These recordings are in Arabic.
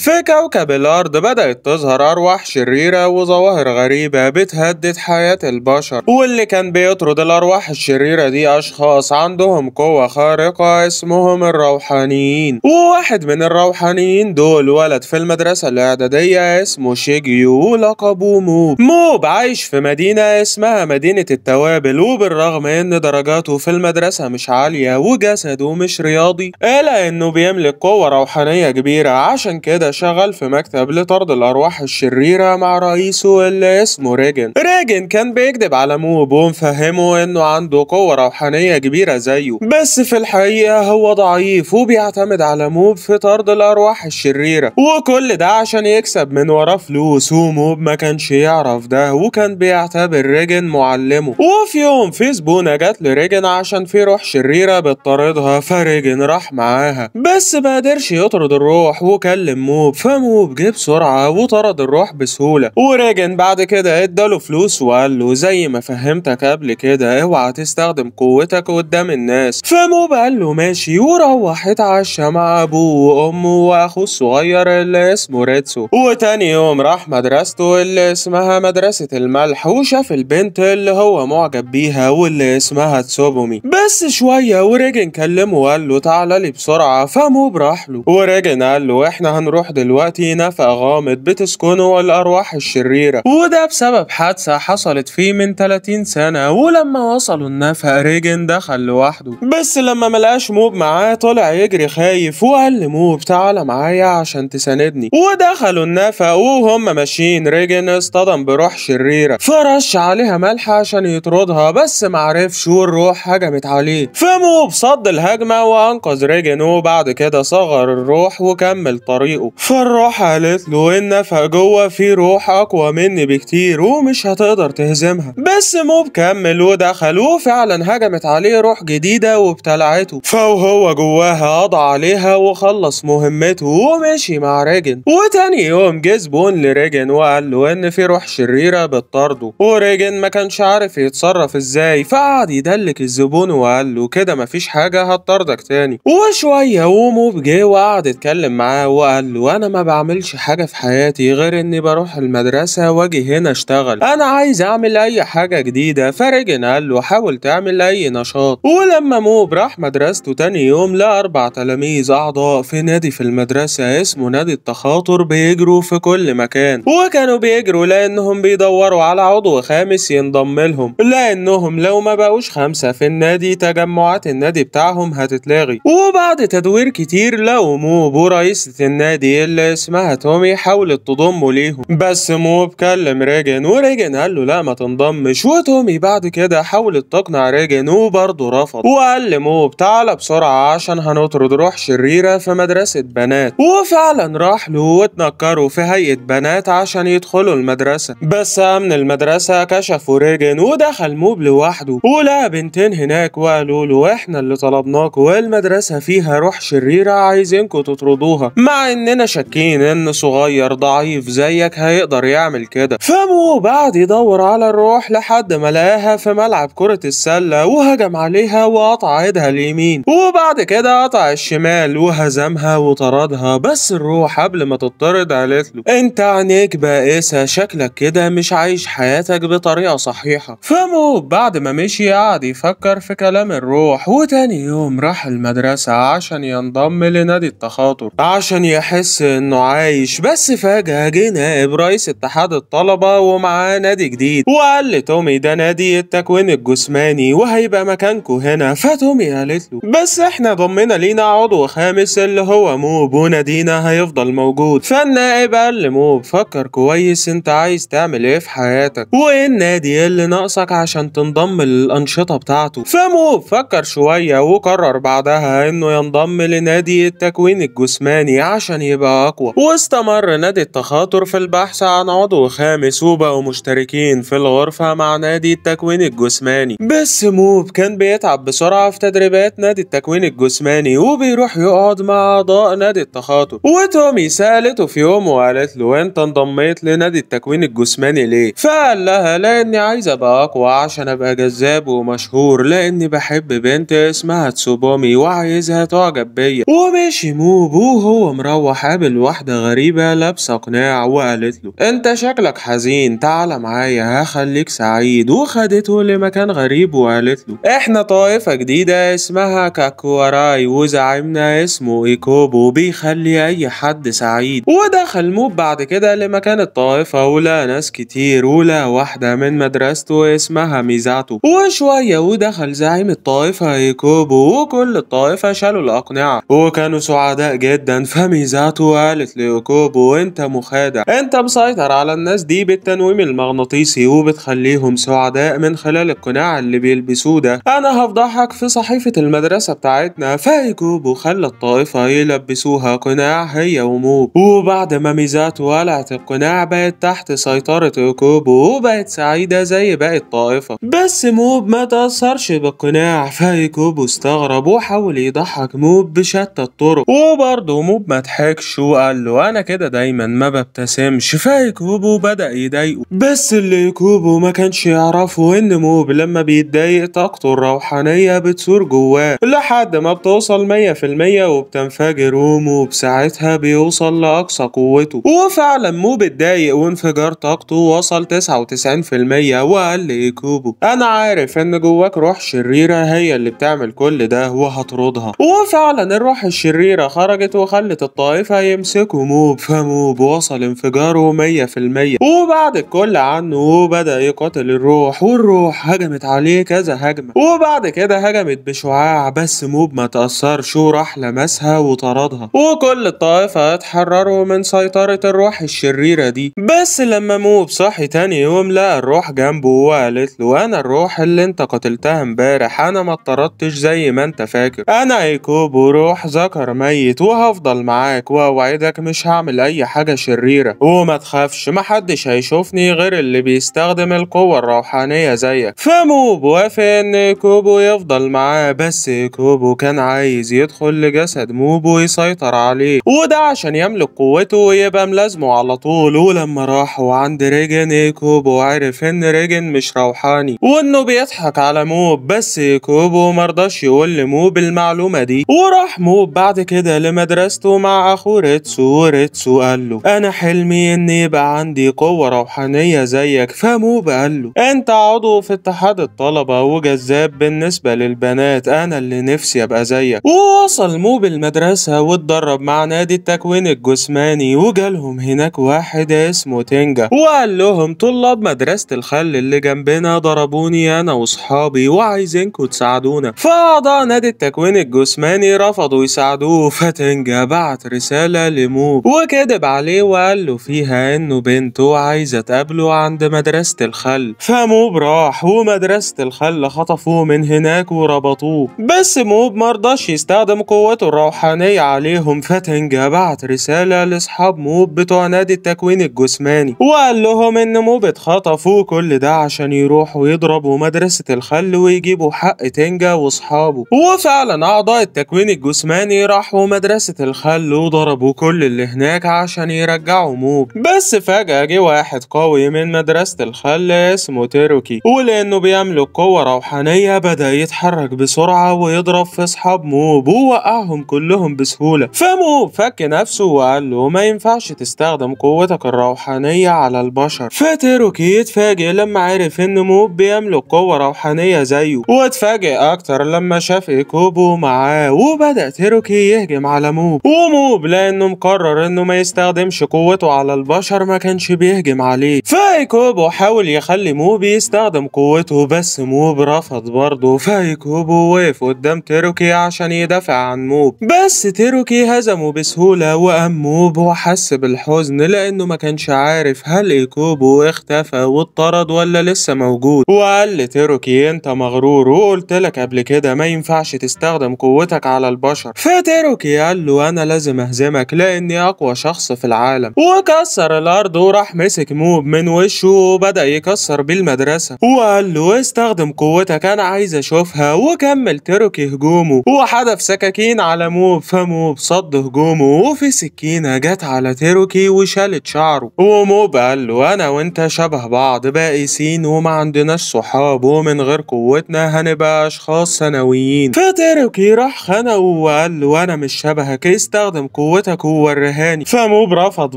في كوكب الأرض بدأت تظهر أرواح شريرة وظواهر غريبة بتهدد حياة البشر واللي كان بيطرد الأرواح الشريرة دي أشخاص عندهم قوة خارقة اسمهم الروحانيين وواحد من الروحانيين دول ولد في المدرسة الإعدادية اسمه شيجيو ولقبه موب موب عايش في مدينة اسمها مدينة التوابل وبالرغم إن درجاته في المدرسة مش عالية وجسده مش رياضي إلا إنه بيملك قوة روحانية كبيرة عشان كده شغل في مكتب لطرد الأرواح الشريرة مع رئيسه اللي اسمه ريجن ريجن كان بيكذب على موب ومفهمه إنه عنده قوة روحانية كبيرة زيه بس في الحقيقة هو ضعيف وبيعتمد على موب في طرد الأرواح الشريرة وكل ده عشان يكسب من وراه فلوس وموب ما كانش يعرف ده وكان بيعتبر ريجن معلمه وفي يوم في زبونة جت لريجن عشان في روح شريرة بتطاردها فريجن راح معاها بس ما قدرش يطرد الروح وكلم موب موب فموب جه بسرعة وطرد الروح بسهولة وريجن بعد كده اداله فلوس وقال له زي ما فهمتك قبل كده اوعى تستخدم قوتك قدام الناس فموب قال له ماشي وروح اتعشى مع ابوه وامه واخوه الصغير اللي اسمه ريتسو وتاني يوم راح مدرسته اللي اسمها مدرسة الملح وشاف البنت اللي هو معجب بيها واللي اسمها تسوبومي بس شوية وريجن كلمه وقال له تعالى لي بسرعة فموب راح له وريجن قال له احنا هنروح دلوقتي نفق غامض بتسكنه الأرواح الشريرة وده بسبب حادثة حصلت فيه من 30 سنة ولما وصلوا النفق ريجن دخل لوحده بس لما ملقاش موب معاه طلع يجري خايف وقال لموب تعالى معايا عشان تساندني ودخلوا النفق وهم ماشيين ريجن اصطدم بروح شريرة فرش عليها ملح عشان يطردها بس معرفش والروح هجمت عليه فموب صد الهجمة وأنقذ ريجن وبعد كده صغر الروح وكمل طريقه فالروح قالت له ان فجوه في روح اقوى مني بكتير ومش هتقدر تهزمها بس موب كمل ودخل وفعلا هجمت عليه روح جديدة وابتلعته فهو جواها قضى عليها وخلص مهمته ومشي مع ريجن وتاني يوم جزبون لريجن وقال له ان في روح شريرة بتطارده وريجن ما كانش عارف يتصرف ازاي فقعد يدلك الزبون وقال له كده مفيش حاجة هتطاردك تاني وشوية وموب جه وقعد اتكلم معاه وقال له وانا ما بعملش حاجه في حياتي غير اني بروح المدرسه واجي هنا اشتغل انا عايز اعمل اي حاجه جديده فرجن قال له حاول تعمل اي نشاط ولما موب راح مدرسته تاني يوم لقى اربع تلاميذ اعضاء في نادي في المدرسه اسمه نادي التخاطر بيجروا في كل مكان وكانوا بيجروا لانهم بيدوروا على عضو خامس ينضم لهم لانهم لو ما بقوش خمسه في النادي تجمعات النادي بتاعهم هتتلغي وبعد تدوير كتير لقوا موب ورئيسه النادي اللي اسمها تومي حاولت تضمه ليهم بس موب كلم ريجن وريجن قال له لا ما تنضمش وتومي بعد كده حاولت تقنع ريجن وبرضه رفض وقال لموب تعالى بسرعة عشان هنطرد روح شريرة في مدرسة بنات وفعلا راح له واتنكروا في هيئة بنات عشان يدخلوا المدرسة بس أمن المدرسة كشفوا ريجن ودخل موب لوحده ولا بنتين هناك وقالوا له احنا اللي طلبناك والمدرسة فيها روح شريرة عايزينكم تطردوها مع اننا شاكين ان صغير ضعيف زيك هيقدر يعمل كده فمو بعد يدور على الروح لحد ما لقاها في ملعب كرة السلة وهجم عليها وقطع ايدها اليمين وبعد كده قطع الشمال وهزمها وطردها بس الروح قبل ما تطرد قالت له انت عينيك بائسة شكلك كده مش عايش حياتك بطريقة صحيحة فمو بعد ما مشي قعد يفكر في كلام الروح وتاني يوم راح المدرسة عشان ينضم لنادي التخاطر عشان يحس برايس انه عايش بس فجأة جه نائب رئيس اتحاد الطلبة ومعاه نادي جديد وقال لتومي ده نادي التكوين الجسماني وهيبقى مكانكو هنا فتومي قالت له بس احنا ضمنا لينا عضو خامس اللي هو موب ونادينا هيفضل موجود فالنائب قال لموب فكر كويس انت عايز تعمل ايه في حياتك وايه النادي اللي ناقصك عشان تنضم للانشطة بتاعته فموب فكر شوية وقرر بعدها انه ينضم لنادي التكوين الجسماني عشان يبقى هتبقى أقوى واستمر نادي التخاطر في البحث عن عضو خامس وبقوا مشتركين في الغرفة مع نادي التكوين الجسماني بس موب كان بيتعب بسرعة في تدريبات نادي التكوين الجسماني وبيروح يقعد مع أعضاء نادي التخاطر وتومي سألته في يوم وقالت له أنت انضميت لنادي التكوين الجسماني ليه فقال لها لأني عايز أبقى أقوى عشان أبقى جذاب ومشهور لأني بحب بنت اسمها تسوبومي وعايزها تعجب بيا ومشي موب وهو مروح قابل واحدة غريبة لابسة قناع وقالت له انت شكلك حزين تعال معايا هخليك سعيد وخدته لمكان غريب وقالت له احنا طائفة جديدة اسمها كاكوراي وزعيمنا اسمه ايكوبو بيخلي اي حد سعيد ودخل موب بعد كده لمكان الطائفة ولا ناس كتير ولا واحدة من مدرسته اسمها ميزاتو وشوية ودخل زعيم الطائفة ايكوبو وكل الطائفة شالوا الأقنعة وكانوا سعداء جدا فميزاتو وقالت ليوكوبو انت مخادع انت مسيطر على الناس دي بالتنويم المغناطيسي وبتخليهم سعداء من خلال القناع اللي بيلبسوه ده انا هفضحك في صحيفة المدرسة بتاعتنا فيوكوبو خلى الطائفة يلبسوها قناع هي وموب وبعد ما ميزات ولعت القناع بقت تحت سيطرة يوكوبو وبقت سعيدة زي باقي الطائفة بس موب ما تأثرش بالقناع فيوكوبو استغرب وحاول يضحك موب بشتى الطرق وبرضه موب ما ضحكش وشه وقال له انا كده دايما ما ببتسمش فيكوبو بدا يضايقه بس اللي كوبو ما كانش يعرفه ان موب لما بيتضايق طاقته الروحانيه بتثور جواه لحد ما بتوصل 100% وبتنفجر وموب ساعتها بيوصل لاقصى قوته وفعلا موب اتضايق وانفجار طاقته وصل 99% وقال لكوبو انا عارف ان جواك روح شريره هي اللي بتعمل كل ده وهطردها وفعلا الروح الشريره خرجت وخلت الطائفه يمسكه موب بفمه بوصل انفجاره 100% وبعد الكل عنه وبدأ يقاتل الروح والروح هجمت عليه كذا هجمة وبعد كده هجمت بشعاع بس موب ما تأثرش وراح لمسها وطردها وكل الطائفة اتحرروا من سيطرة الروح الشريرة دي بس لما موب صحي تاني يوم لقى الروح جنبه وقالت له أنا الروح اللي انت قتلتها امبارح أنا ما اتطردتش زي ما انت فاكر أنا ايكوب وروح ذكر ميت وهفضل معاك اوعدك مش هعمل اي حاجة شريرة وما تخافش محدش هيشوفني غير اللي بيستخدم القوة الروحانية زيك فموب وافق ان كوبو يفضل معاه بس كوبو كان عايز يدخل لجسد موب ويسيطر عليه وده عشان يملك قوته ويبقى ملازمه على طول ولما راحوا عند ريجن كوبو عرف ان ريجن مش روحاني وانه بيضحك على موب بس كوبو مرضاش يقول لموب المعلومة دي وراح موب بعد كده لمدرسته مع اخوه وريتسو وريتسو قال له انا حلمي ان يبقى عندي قوه روحانيه زيك فموب قال له انت عضو في اتحاد الطلبه وجذاب بالنسبه للبنات انا اللي نفسي ابقى زيك ووصل موب المدرسه واتدرب مع نادي التكوين الجسماني وجالهم هناك واحد اسمه تنجا وقال لهم طلاب مدرسه الخل اللي جنبنا ضربوني انا واصحابي وعايزينكم تساعدونا فاعضاء نادي التكوين الجسماني رفضوا يساعدوه فتنجا بعت رساله رسالة لموب وكذب عليه وقال له فيها انه بنته عايزة تقابله عند مدرسة الخل فموب راح ومدرسة الخل خطفوه من هناك وربطوه بس موب مرضاش يستخدم قوته الروحانية عليهم فتنجا بعت رسالة لأصحاب موب بتوع نادي التكوين الجسماني وقال لهم ان موب اتخطفوا كل ده عشان يروحوا يضربوا مدرسة الخل ويجيبوا حق تنجا واصحابه وفعلا اعضاء التكوين الجسماني راحوا مدرسة الخل وضربوا ضربوا كل اللي هناك عشان يرجعوا موب بس فجأة جه واحد قوي من مدرسة الخل اسمه تيروكي ولأنه بيملك قوة روحانية بدأ يتحرك بسرعة ويضرب في أصحاب موب ووقعهم كلهم بسهولة فموب فك نفسه وقال له ما ينفعش تستخدم قوتك الروحانية على البشر فتيروكي اتفاجئ لما عرف إن موب بيملك قوة روحانية زيه واتفاجئ أكتر لما شاف إيكوبو معاه وبدأ تيروكي يهجم على موب وموب لا لانه انه مقرر انه ما يستخدمش قوته على البشر ما كانش بيهجم عليه فايكوبو حاول يخلي موبي يستخدم قوته بس موب رفض برضه فايكوبو وقف قدام تيروكي عشان يدافع عن موب بس تيروكي هزمه بسهولة وقام موب وحس بالحزن لانه ما كانش عارف هل ايكوبو اختفى واتطرد ولا لسه موجود وقال لتيروكي انت مغرور وقلت لك قبل كده ما ينفعش تستخدم قوتك على البشر فتيروكي قال له انا لازم اهزمك أكلمك لأني أقوى شخص في العالم وكسر الأرض وراح مسك موب من وشه وبدأ يكسر بيه المدرسة وقال له استخدم قوتك أنا عايز أشوفها وكمل تركي هجومه وحدف سكاكين على موب فموب صد هجومه وفي سكينة جت على تركي وشالت شعره وموب قال له أنا وأنت شبه بعض بائسين وما عندناش صحاب ومن غير قوتنا هنبقى أشخاص ثانويين فتركي راح خنقه وقال له أنا مش شبهك استخدم قوتك قوتك هو الرهاني فموب رفض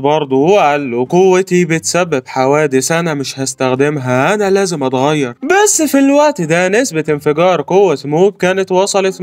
برضه وقال له قوتي بتسبب حوادث انا مش هستخدمها انا لازم اتغير بس في الوقت ده نسبة انفجار قوة موب كانت وصلت 100%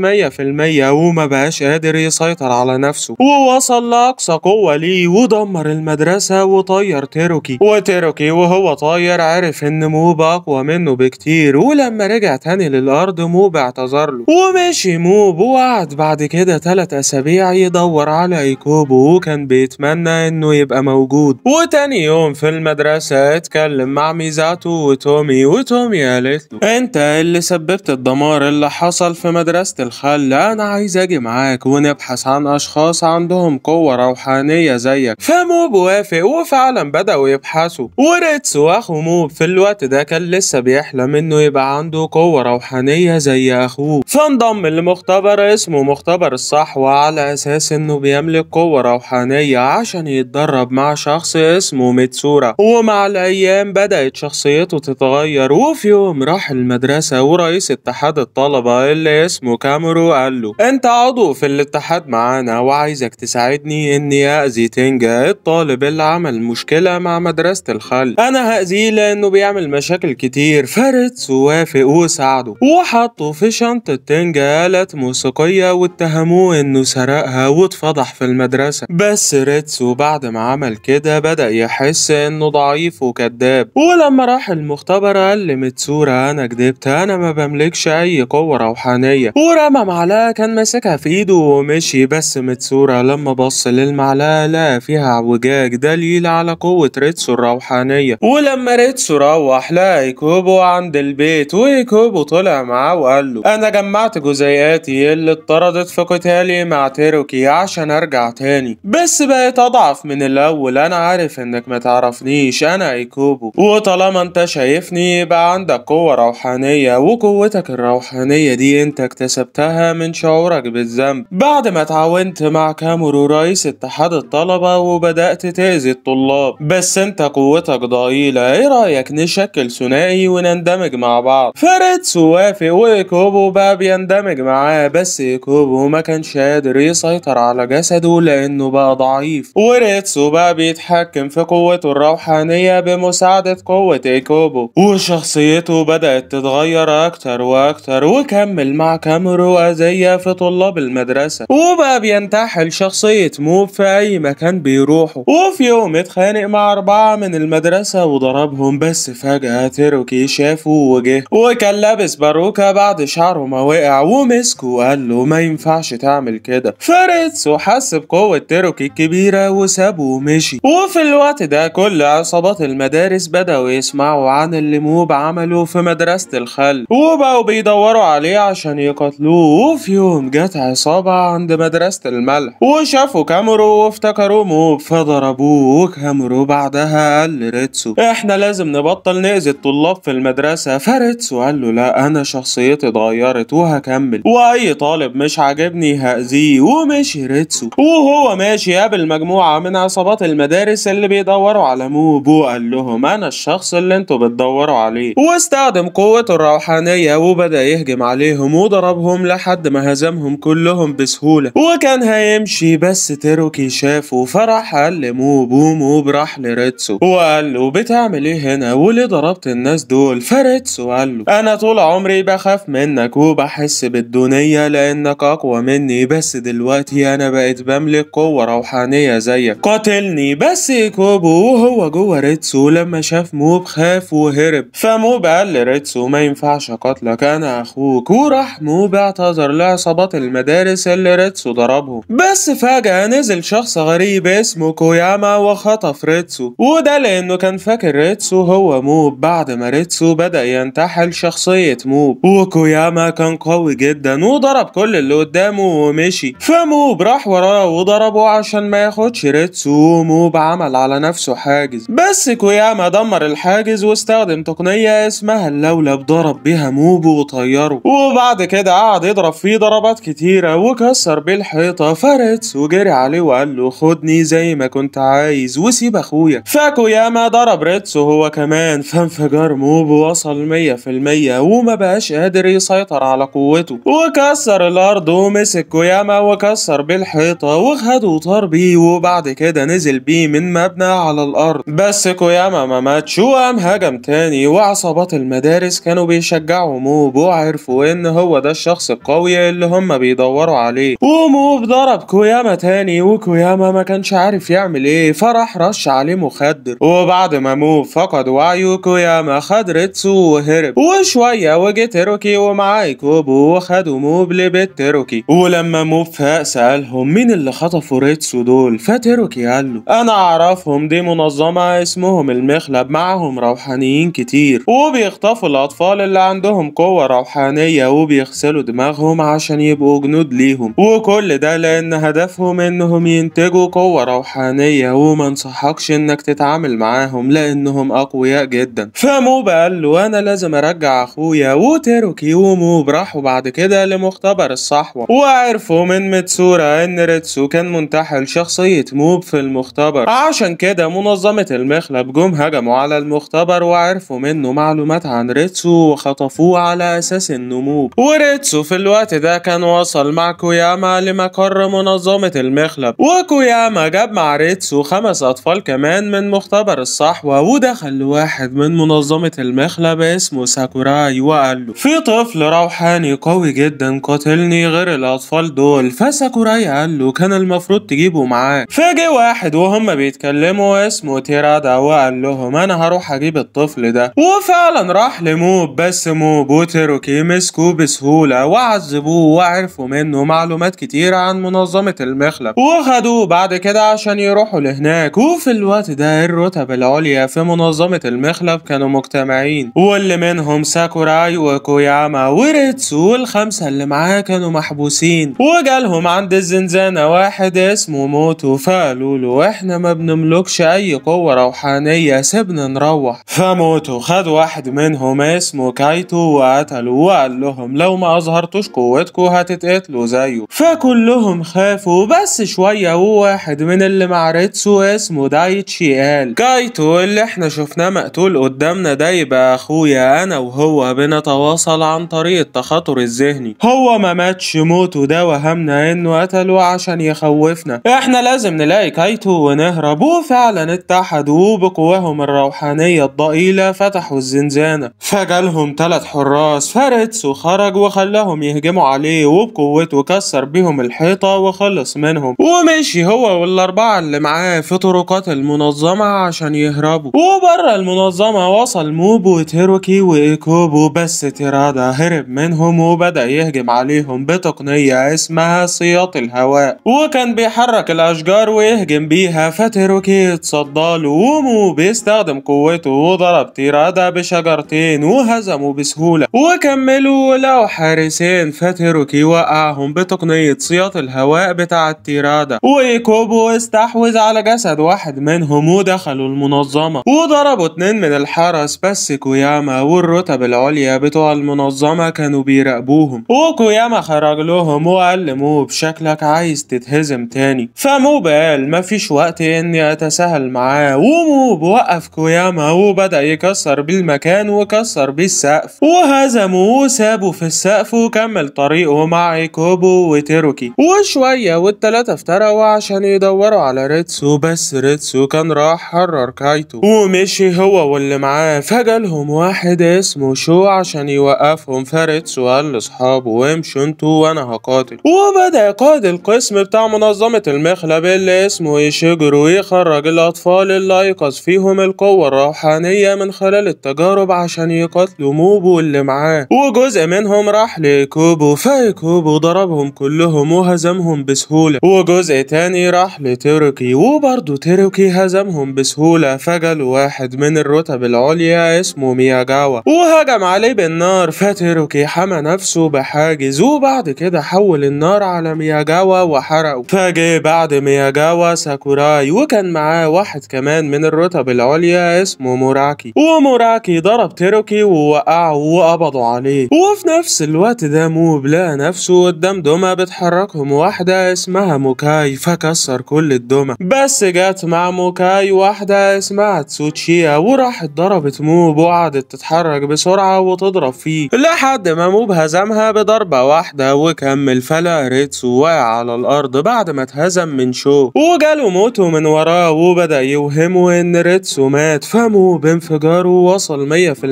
وما بقاش قادر يسيطر على نفسه ووصل لأقصى قوة ليه ودمر المدرسة وطير تيروكي وتيروكي وهو طاير عرف ان موب اقوى منه بكتير ولما رجع تاني للارض موب اعتذر له ومشي موب وقعد بعد كده تلات اسابيع يدور على ايكون وابوه كان بيتمنى انه يبقى موجود وتاني يوم في المدرسة اتكلم مع ميزاتو وتومي وتومي قالت له انت اللي سببت الدمار اللي حصل في مدرسة الخل انا عايز اجي معاك ونبحث عن اشخاص عندهم قوة روحانية زيك فموب وافق وفعلا بدأوا يبحثوا وريتس واخو موب في الوقت ده كان لسه بيحلم انه يبقى عنده قوة روحانية زي اخوه فانضم لمختبر اسمه مختبر الصحوة على اساس انه بيملك قوة قوة روحانية عشان يتدرب مع شخص اسمه ميتسورا ومع الأيام بدأت شخصيته تتغير وفي يوم راح المدرسة ورئيس اتحاد الطلبة اللي اسمه كامورو قال له أنت عضو في الاتحاد معانا وعايزك تساعدني إني أأذي تينجا الطالب اللي عمل مشكلة مع مدرسة الخل أنا هأذيه لأنه بيعمل مشاكل كتير فريتس وافق وساعده وحطه في شنطة تينجا آلات موسيقية واتهموه إنه سرقها واتفضح في المدرسة المدرسة بس ريتسو بعد ما عمل كده بدأ يحس انه ضعيف وكذاب ولما راح المختبر قال لميتسورا انا كدبت انا ما بملكش اي قوة روحانية ورمى معلقة كان ماسكها في ايده ومشي بس ميتسورا لما بص للمعلقة لقى فيها اعوجاج دليل على قوة ريتسو الروحانية ولما ريتسو روح لقى ايكوبو عند البيت وايكوبو طلع معاه وقال له انا جمعت جزيئاتي اللي اتطردت في قتالي مع تيروكي عشان ارجع تاني تاني بس بقيت اضعف من الاول انا عارف انك ما تعرفنيش انا ايكوبو وطالما انت شايفني يبقى عندك قوة روحانية وقوتك الروحانية دي انت اكتسبتها من شعورك بالذنب بعد ما تعاونت مع كامورو رئيس اتحاد الطلبة وبدأت تأذي الطلاب بس انت قوتك ضئيلة ايه رأيك نشكل ثنائي ونندمج مع بعض فريتس وافق وايكوبو بقى بيندمج معاه بس ايكوبو ما كانش قادر يسيطر على جسده لأنه بقى ضعيف وريتسو بقى بيتحكم في قوته الروحانية بمساعدة قوة إيكوبو وشخصيته بدأت تتغير أكتر وأكتر وكمل مع كامرو أذية في طلاب المدرسة وبقى بينتحل شخصية موب في أي مكان بيروحه وفي يوم اتخانق مع أربعة من المدرسة وضربهم بس فجأة تيروكي شافه وجه وكان لابس باروكة بعد شعره ما وقع ومسكه وقال له ما ينفعش تعمل كده فريتسو حس بقوة قوة تيروكي الكبيرة وسابه ومشي وفي الوقت ده كل عصابات المدارس بدأوا يسمعوا عن اللي موب عمله في مدرسة الخل وبقوا بيدوروا عليه عشان يقتلوه وفي يوم جت عصابة عند مدرسة الملح وشافوا كامرو وافتكروا موب فضربوه وكامرو بعدها قال لريتسو احنا لازم نبطل نأذي الطلاب في المدرسة فريتسو قال له لا انا شخصيتي اتغيرت وهكمل واي طالب مش عاجبني هأذيه ومشي ريتسو وهو ماشي قابل مجموعة من عصابات المدارس اللي بيدوروا على موبو قال لهم أنا الشخص اللي انتوا بتدوروا عليه واستخدم قوته الروحانية وبدأ يهجم عليهم وضربهم لحد ما هزمهم كلهم بسهولة وكان هيمشي بس تيروكي شافه فراح قال لموبو موب راح لريتسو وقال له بتعمل ايه هنا وليه ضربت الناس دول فريتسو قال له أنا طول عمري بخاف منك وبحس بالدونية لأنك أقوى مني بس دلوقتي أنا بقيت بملك لي قوة روحانية زيك قاتلني بس كوبو وهو جوه ريتسو لما شاف موب خاف وهرب فموب قال لريتسو ما ينفعش قتلك انا اخوك وراح موب اعتذر لعصابات المدارس اللي ريتسو ضربهم بس فجأة نزل شخص غريب اسمه كوياما وخطف ريتسو وده لانه كان فاكر ريتسو هو موب بعد ما ريتسو بدأ ينتحل شخصية موب وكوياما كان قوي جدا وضرب كل اللي قدامه ومشي فموب راح وراه وضربه عشان ما ياخدش ريتسومو عمل على نفسه حاجز بس كوياما دمر الحاجز واستخدم تقنية اسمها اللولب ضرب بيها موبو وطيره وبعد كده قعد يضرب فيه ضربات كتيرة وكسر بيه الحيطة فريتسو جري عليه وقال له خدني زي ما كنت عايز وسيب اخويا فكوياما ضرب ريتسو هو كمان فانفجار موبو وصل 100% وما بقاش قادر يسيطر على قوته وكسر الارض ومسك كوياما وكسر بيه الحيطة واخد وطار بيه وبعد كده نزل بيه من مبنى على الارض بس كوياما ما ماتش وقام هجم تاني وعصابات المدارس كانوا بيشجعوا موب وعرفوا ان هو ده الشخص القوي اللي هم بيدوروا عليه وموب ضرب كوياما تاني وكوياما ما كانش عارف يعمل ايه فراح رش عليه مخدر وبعد ما موب فقد وعيه كوياما خد ريتسو وهرب وشوية وجه تيروكي ومعاه كوبو وخدوا موب لبيت تيروكي ولما موب فاق سألهم مين اللي خطفوا ريتسو دول فاترك يالو انا اعرفهم دي منظمة اسمهم المخلب معهم روحانيين كتير وبيخطفوا الاطفال اللي عندهم قوة روحانية وبيغسلوا دماغهم عشان يبقوا جنود ليهم وكل ده لان هدفهم انهم ينتجوا قوة روحانية وما انصحكش انك تتعامل معاهم لانهم اقوياء جدا فمو قال له انا لازم ارجع اخويا وتيروكي ومو راحوا بعد كده لمختبر الصحوة وعرفوا من متسورة ان ريتسو وكان منتحل شخصية موب في المختبر عشان كده منظمة المخلب جم هجموا على المختبر وعرفوا منه معلومات عن ريتسو وخطفوه على أساس إنه موب وريتسو في الوقت ده كان وصل مع كوياما لمقر منظمة المخلب وكوياما جاب مع ريتسو خمس أطفال كمان من مختبر الصحوة ودخل لواحد من منظمة المخلب اسمه ساكوراي وقال له في طفل روحاني قوي جدا قاتلني غير الأطفال دول فساكوراي قال له كان كان المفروض تجيبه معاك فجي واحد وهم بيتكلموا اسمه تيرادا وقال لهم انا هروح اجيب الطفل ده وفعلا راح لموب بس موب وتيروكي مسكوه بسهولة وعذبوه وعرفوا منه معلومات كتيرة عن منظمة المخلب وخدوه بعد كده عشان يروحوا لهناك وفي الوقت ده الرتب العليا في منظمة المخلب كانوا مجتمعين واللي منهم ساكوراي وكوياما وريتسو والخمسة اللي معاه كانوا محبوسين وجالهم عند الزنزانة واحد اسمه موت وفالولو واحنا ما بنملكش اي قوة روحانية سيبنا نروح فموتو خد واحد منهم اسمه كايتو وقتله وقال لهم لو ما اظهرتوش قوتكو هتتقتلوا زيه فكلهم خافوا بس شوية وواحد من اللي معرضسو اسمه دايتشي قال كايتو اللي احنا شفناه مقتول قدامنا ده يبقى اخويا انا وهو بنتواصل عن طريق التخاطر الذهني هو ما ماتش موت ده وهمنا انه قتله عشان يخوفنا احنا لازم نلاقي كايتو ونهرب وفعلا اتحدوا بقواهم الروحانية الضئيلة فتحوا الزنزانة فجالهم ثلاث حراس فريتسو خرج وخلاهم يهجموا عليه وبقوته كسر بيهم الحيطة وخلص منهم ومشي هو والأربعة اللي معاه في طرقات المنظمة عشان يهربوا وبره المنظمة وصل موبو وتيروكي وإيكوبو بس تيرادا هرب منهم وبدأ يهجم عليهم بتقنية اسمها سياط الهواء وكان كان بيحرك الأشجار ويهجم بيها فتيروكي اتصدى له ومو بيستخدم قوته وضرب تيرادا بشجرتين وهزمه بسهولة وكملوا لو حارسين فتيروكي وقعهم بتقنية صياط الهواء بتاع تيرادا وكوبو استحوذ على جسد واحد منهم ودخلوا المنظمة وضربوا اتنين من الحرس بس كوياما والرتب العليا بتوع المنظمة كانوا بيراقبوهم وكوياما خرج لهم وقال له بشكلك عايز تتهاجم يتهزم تاني فمو بال مفيش وقت اني اتساهل معاه ومو بوقف كوياما وبدا يكسر بالمكان وكسر بالسقف وهزمه وسابه في السقف وكمل طريقه مع ايكوبو وتيروكي وشويه والتلاته افترقوا عشان يدوروا على ريتسو بس ريتسو كان راح حرر كايتو ومشي هو واللي معاه فجالهم واحد اسمه شو عشان يوقفهم فريتسو قال لاصحابه امشوا انتوا وانا هقاتل وبدا يقاد القسم بتاع منظمة المخلب اللي اسمه يشجر يخرج الأطفال اللي أيقظ فيهم القوة الروحانية من خلال التجارب عشان يقاتلوا موبو اللي معاه وجزء منهم راح لكوبو فايكوبو ضربهم كلهم وهزمهم بسهولة وجزء تاني راح لتركي وبرضو تركي هزمهم بسهولة فجل واحد من الرتب العليا اسمه مياجاوا وهجم عليه بالنار فتركي حمى نفسه بحاجز وبعد كده حول النار على مياجاوا وحرق بتاعه فجه بعد مياجاوا ساكوراي وكان معاه واحد كمان من الرتب العليا اسمه موراكي وموراكي ضرب تيروكي ووقعه وقبضوا عليه وفي نفس الوقت ده موب لقى نفسه قدام دمى بتحركهم واحدة اسمها موكاي فكسر كل الدمى بس جت مع موكاي واحدة اسمها تسوتشيا وراحت ضربت موب وقعدت تتحرك بسرعة وتضرب فيه لحد ما موب هزمها بضربة واحدة وكمل فلا ريتسو واقع على الأرض بعد ما اتهزم من شو وجاله موته من وراه وبدأ يوهمه ان ريتسو مات فمو بانفجاره وصل 100%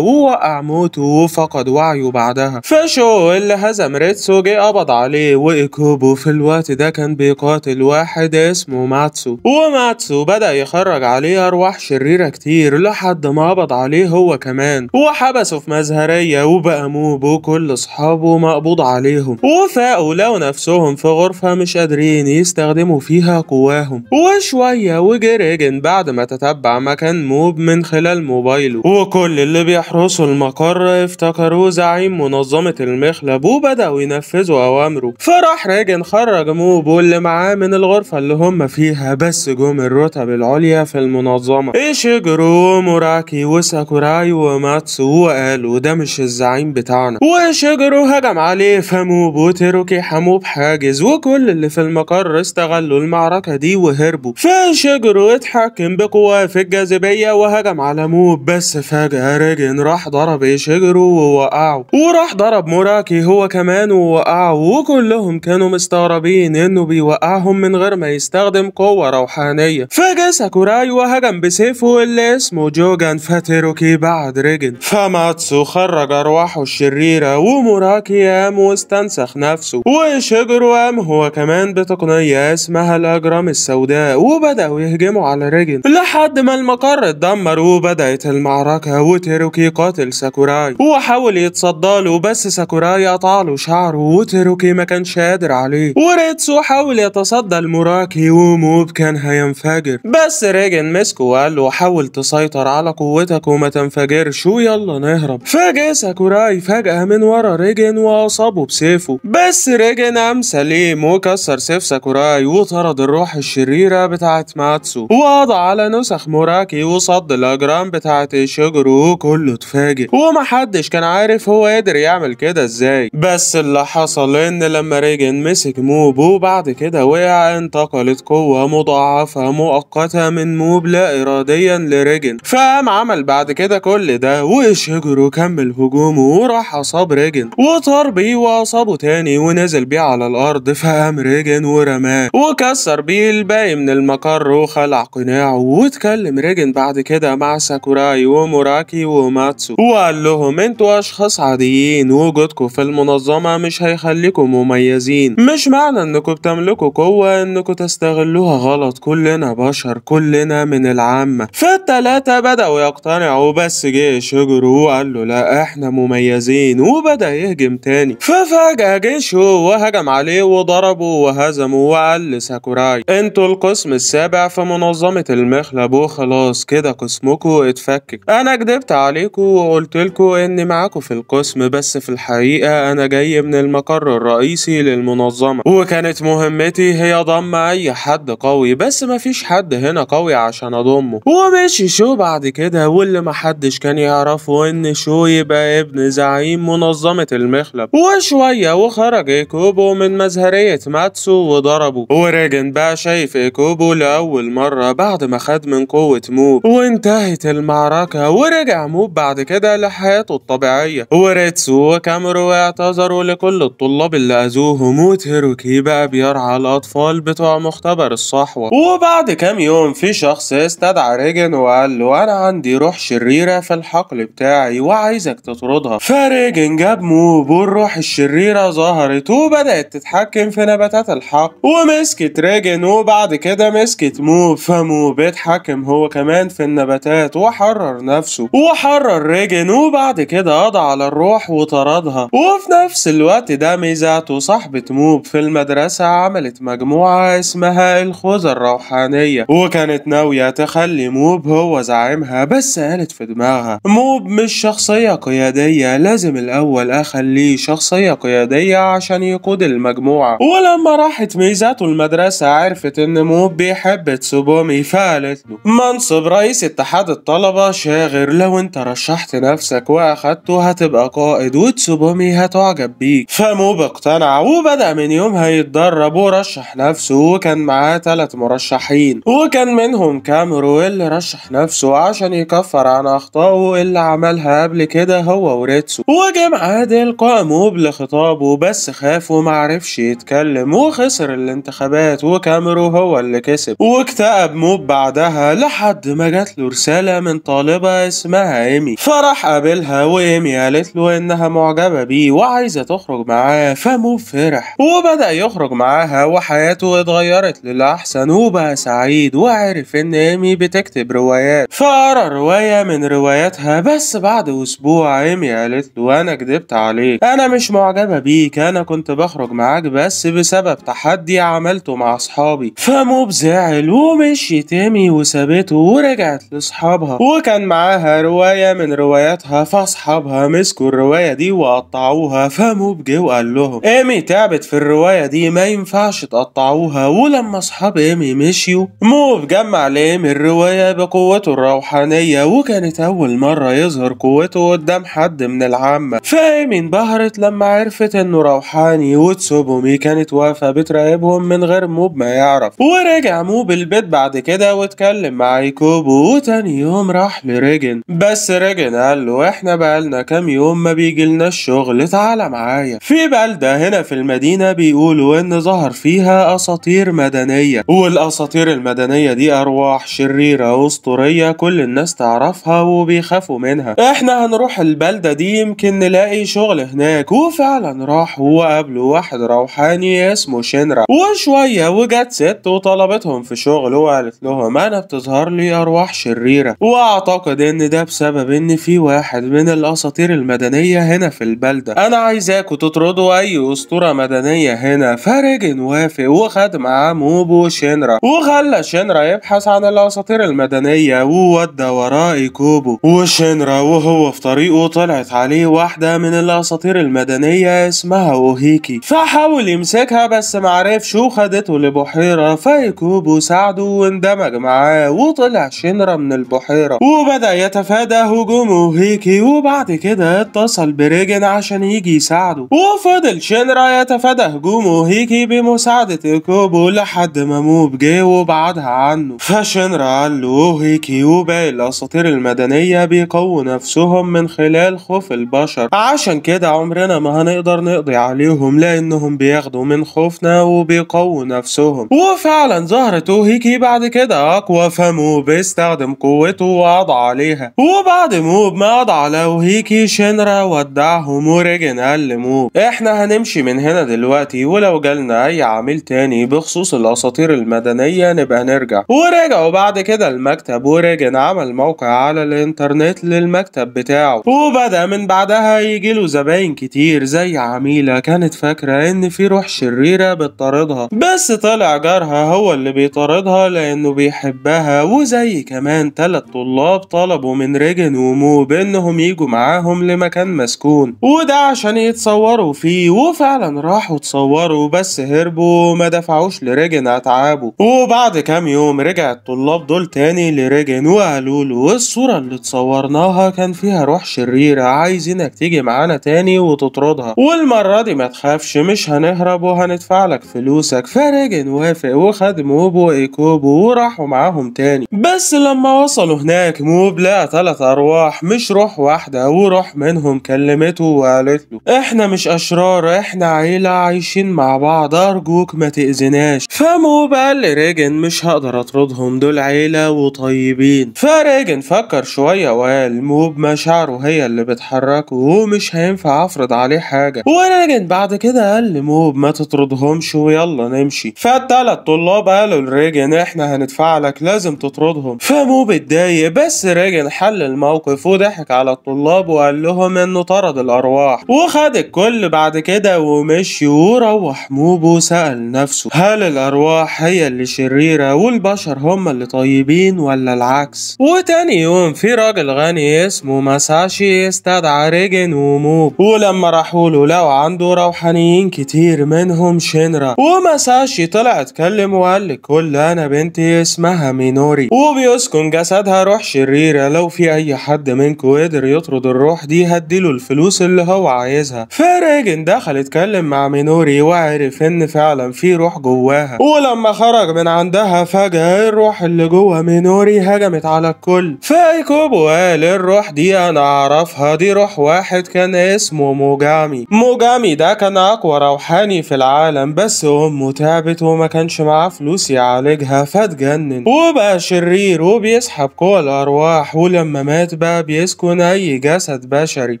ووقع موته وفقد وعيه بعدها فشو اللي هزم ريتسو جه قبض عليه وإيكوبو في الوقت ده كان بيقاتل واحد اسمه ماتسو وماتسو بدأ يخرج عليه أرواح شريرة كتير لحد ما قبض عليه هو كمان وحبسه في مزهرية وبقى موبو كل أصحابه مقبوض عليهم وفاقوا لو نفسهم في غرفة مش مش قادرين يستخدموا فيها قواهم وشوية وجريجن بعد ما تتبع مكان موب من خلال موبايله وكل اللي بيحرسوا المقر افتكروه زعيم منظمة المخلب وبدأوا ينفذوا أوامره فراح ريجن خرج موب واللي معاه من الغرفة اللي هم فيها بس جم الرتب العليا في المنظمة إيشيجرو وموراكي وساكوراي وماتسو وقالوا ده مش الزعيم بتاعنا وشيجرو هجم عليه فموب وتيروكي حموب بحاجز وكل اللي في المقر استغلوا المعركة دي وهربوا فشجرو اتحكم بقوة في الجاذبية وهجم على موب بس فجأة ريجن راح ضرب شجرو ووقعه وراح ضرب موراكي هو كمان ووقعه وكلهم كانوا مستغربين انه بيوقعهم من غير ما يستخدم قوة روحانية فجأة ساكوراي وهجم بسيفه اللي اسمه جوجان فاتيروكي بعد ريجن فماتسو خرج ارواحه الشريرة وموراكي قام واستنسخ نفسه وشجرو قام هو كمان كمان بتقنية اسمها الأجرام السوداء وبدأوا يهجموا على ريجن لحد ما المقر اتدمر وبدأت المعركة وتيروكي قاتل ساكوراي هو حاول يتصدى له بس ساكوراي قطع له شعره وتيروكي ما كانش قادر عليه وريتسو حاول يتصدى لموراكي وموب كان هينفجر بس ريجن مسكه وقال له حاول تسيطر على قوتك وما تنفجرش ويلا نهرب فجأة ساكوراي فجأة من ورا ريجن وأصابه بسيفه بس ريجن أمسى ليه موكا كسر سيف ساكوراي وطرد الروح الشريرة بتاعت ماتسو وقضى على نسخ موراكي وصد الأجرام بتاعت شجرو كله اتفاجئ ومحدش كان عارف هو قادر يعمل كده ازاي بس اللي حصل ان لما ريجن مسك موب وبعد كده وقع انتقلت قوة مضاعفة مؤقتة من موب لا إراديا لريجن فقام عمل بعد كده كل ده وشجرو كمل هجومه وراح أصاب ريجن وطار بيه وأصابه تاني ونزل بيه على الأرض فقام ريجن ورماه وكسر بيه الباقي من المقر وخلع قناعه واتكلم ريجن بعد كده مع ساكوراي وموراكي وماتسو وقال لهم انتوا اشخاص عاديين وجودكم في المنظمة مش هيخليكم مميزين مش معنى انكم بتملكوا قوة انكم تستغلوها غلط كلنا بشر كلنا من العامة فالتلاتة بدأوا يقتنعوا بس جه شجر وقال له لا احنا مميزين وبدأ يهجم تاني ففجأة جه شو وهجم عليه وضربه وهزموا وعل ساكوراي انتوا القسم السابع في منظمة المخلب وخلاص كده قسمكوا اتفكك انا كدبت عليكم وقلت لكم اني معاكم في القسم بس في الحقيقة انا جاي من المقر الرئيسي للمنظمة وكانت مهمتي هي ضم اي حد قوي بس مفيش حد هنا قوي عشان اضمه ومشي شو بعد كده واللي محدش كان يعرفه ان شو يبقى ابن زعيم منظمة المخلب وشوية وخرج كوبو من مزهرية ماتسو وضربه وريجن بقى شايف ايكوبو لأول مرة بعد ما خد من قوة موب وانتهت المعركة ورجع موب بعد كده لحياته الطبيعية وريتسو وكاميرو اعتذروا لكل الطلاب اللي أذوهم وتيروكي بقى بيرعى الأطفال بتوع مختبر الصحوة وبعد كام يوم في شخص استدعى ريجن وقال له أنا عندي روح شريرة في الحقل بتاعي وعايزك تطردها فريجن جاب موب والروح الشريرة ظهرت وبدأت تتحكم في نبات هتلحق ومسكت راجن وبعد كده مسكت موب فموب اتحكم هو كمان في النباتات وحرر نفسه وحرر راجن وبعد كده قضى على الروح وطردها وفي نفس الوقت ده ميزاته صاحبة موب في المدرسة عملت مجموعة اسمها الخوذة الروحانية وكانت ناوية تخلي موب هو زعيمها بس قالت في دماغها موب مش شخصية قيادية لازم الأول أخليه شخصية قيادية عشان يقود المجموعة ولما لما راحت ميزات المدرسة عرفت إن مو بيحب تسوبومي فقالت له منصب رئيس اتحاد الطلبة شاغر لو انت رشحت نفسك واخدته هتبقى قائد وتسوبومي هتعجب بيك فمو اقتنع وبدأ من يومها يتدرب ورشح نفسه وكان معاه تلات مرشحين وكان منهم كامرو اللي رشح نفسه عشان يكفر عن أخطائه اللي عملها قبل كده هو وريتسو وجه عادل قاموا بلخطابه بس خاف ومعرفش يتكلم اتكلم وخسر الانتخابات وكاميرو هو اللي كسب واكتئب موب بعدها لحد ما جات له رسالة من طالبة اسمها ايمي فراح قابلها وايمي قالت له انها معجبة بيه وعايزة تخرج معاه فموب فرح وبدأ يخرج معاها وحياته اتغيرت للأحسن وبقى سعيد وعرف ان ايمي بتكتب روايات فقرا رواية من رواياتها بس بعد اسبوع ايمي قالت له انا كدبت عليك انا مش معجبة بيك انا كنت بخرج معاك بس بس بسبب تحدي عملته مع اصحابي فموب زعل ومشي تامي وسابته ورجعت لاصحابها وكان معاها روايه من رواياتها فاصحابها مسكوا الروايه دي وقطعوها فموب جه وقال لهم ايمي تعبت في الروايه دي ما ينفعش تقطعوها ولما اصحاب ايمي مشيوا موب جمع لايمي الروايه بقوته الروحانيه وكانت اول مره يظهر قوته قدام حد من العامه فايمي انبهرت لما عرفت انه روحاني وتسوبومي كانت العدوى فبتراقبهم من غير موب ما يعرف ورجع موب البيت بعد كده واتكلم مع يكوبو وتاني يوم راح لريجن بس ريجن قال له احنا بقالنا كام يوم ما لنا الشغل تعالى معايا في بلدة هنا في المدينة بيقولوا ان ظهر فيها اساطير مدنية والاساطير المدنية دي ارواح شريرة اسطورية كل الناس تعرفها وبيخافوا منها احنا هنروح البلدة دي يمكن نلاقي شغل هناك وفعلا راح وقابلوا واحد روحاني اسمه شينرا وشوية وجت ست وطلبتهم في شغل وقالت لهم أنا بتظهر لي أرواح شريرة وأعتقد إن ده بسبب إن في واحد من الأساطير المدنية هنا في البلدة أنا عايزاكوا تطردوا أي أسطورة مدنية هنا فرجن وافق وخد معاه موبو شينرا وخلى شينرا يبحث عن الأساطير المدنية وودى وراء كوبو وشينرا وهو في طريقه طلعت عليه واحدة من الأساطير المدنية اسمها أوهيكي فحاول يمسكها بس بس عرف شو خدته لبحيرة فيكوبو ساعده واندمج معاه وطلع شنرا من البحيرة وبدأ يتفادى هجومه هيكي وبعد كده اتصل بريجن عشان يجي يساعده وفضل شنرا يتفادى هجومه هيكي بمساعدة كوبو لحد ما موب جه وبعدها عنه فشنرا قال له هيكي وباقي الأساطير المدنية بيقووا نفسهم من خلال خوف البشر عشان كده عمرنا ما هنقدر نقضي عليهم لأنهم بياخدوا من خوفنا وبيقووا نفسهم وفعلا ظهرت اوهيكي بعد كده اقوى فمو بيستخدم قوته وقضى عليها وبعد موب ما قضى على اوهيكي شنرا ودعهم ورجن قال لموب احنا هنمشي من هنا دلوقتي ولو جالنا اي عميل تاني بخصوص الاساطير المدنية نبقى نرجع ورجعوا بعد كده المكتب ورجن عمل موقع على الانترنت للمكتب بتاعه وبدأ من بعدها يجيله زباين كتير زي عميلة كانت فاكرة ان في روح شرير الشريرة بتطاردها بس طلع جارها هو اللي بيطاردها لأنه بيحبها وزي كمان تلات طلاب طلبوا من ريجن وموب إنهم يجوا معاهم لمكان مسكون وده عشان يتصوروا فيه وفعلا راحوا تصوروا بس هربوا وما دفعوش لريجن أتعابه وبعد كام يوم رجع الطلاب دول تاني لريجن وقالوا له الصورة اللي اتصورناها كان فيها روح شريرة عايزينك تيجي معانا تاني وتطردها والمرة دي ما تخافش مش هنهرب وهن ندفع لك فلوسك فرجع وافق وخد موب وايكوب وراحوا معاهم تاني بس لما وصلوا هناك موب لقى تلات ارواح مش روح واحدة وروح منهم كلمته وقالت له احنا مش اشرار احنا عيلة عايشين مع بعض ارجوك ما تأذناش فموب قال لريجن مش هقدر اطردهم دول عيلة وطيبين فريجن فكر شوية وقال موب مشاعره هي اللي بتحركه ومش هينفع افرض عليه حاجة وريجن بعد كده قال لموب ما تطردهم تطردهمش ويلا نمشي فالتلات طلاب قالوا لريجن احنا هندفع لك لازم تطردهم فمو بتضايق بس ريجن حل الموقف وضحك على الطلاب وقال لهم انه طرد الارواح وخد الكل بعد كده ومشي وروح موب وسأل نفسه هل الارواح هي اللي شريرة والبشر هم اللي طيبين ولا العكس وتاني يوم في راجل غني اسمه ماساشي استدعى ريجن وموب ولما راحوا له لو عنده روحانيين كتير منهم اسمهم شينرا وماساشي طلع اتكلم وقال لكل انا بنتي اسمها مينوري وبيسكن جسدها روح شريرة لو في اي حد منكم قدر يطرد الروح دي هديله الفلوس اللي هو عايزها فريجن دخل اتكلم مع مينوري وعرف ان فعلا في روح جواها ولما خرج من عندها فجأة الروح اللي جوه مينوري هجمت على الكل فايكوبو قال الروح دي انا اعرفها دي روح واحد كان اسمه موجامي موجامي ده كان اقوى روحاني في العالم العالم بس امه تعبت وما كانش معاه فلوس يعالجها فاتجنن وبقى شرير وبيسحب قوى الارواح ولما مات بقى بيسكن اي جسد بشري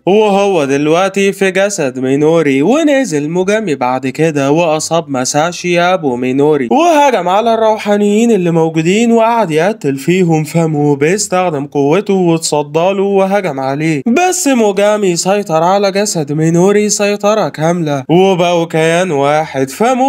وهو دلوقتي في جسد مينوري ونزل مجامي بعد كده واصاب مساشي ابو مينوري وهجم على الروحانيين اللي موجودين وقعد يقتل فيهم فمو بيستخدم قوته وتصدى له وهجم عليه بس موجامي سيطر على جسد مينوري سيطرة كاملة وبقوا كيان واحد واحد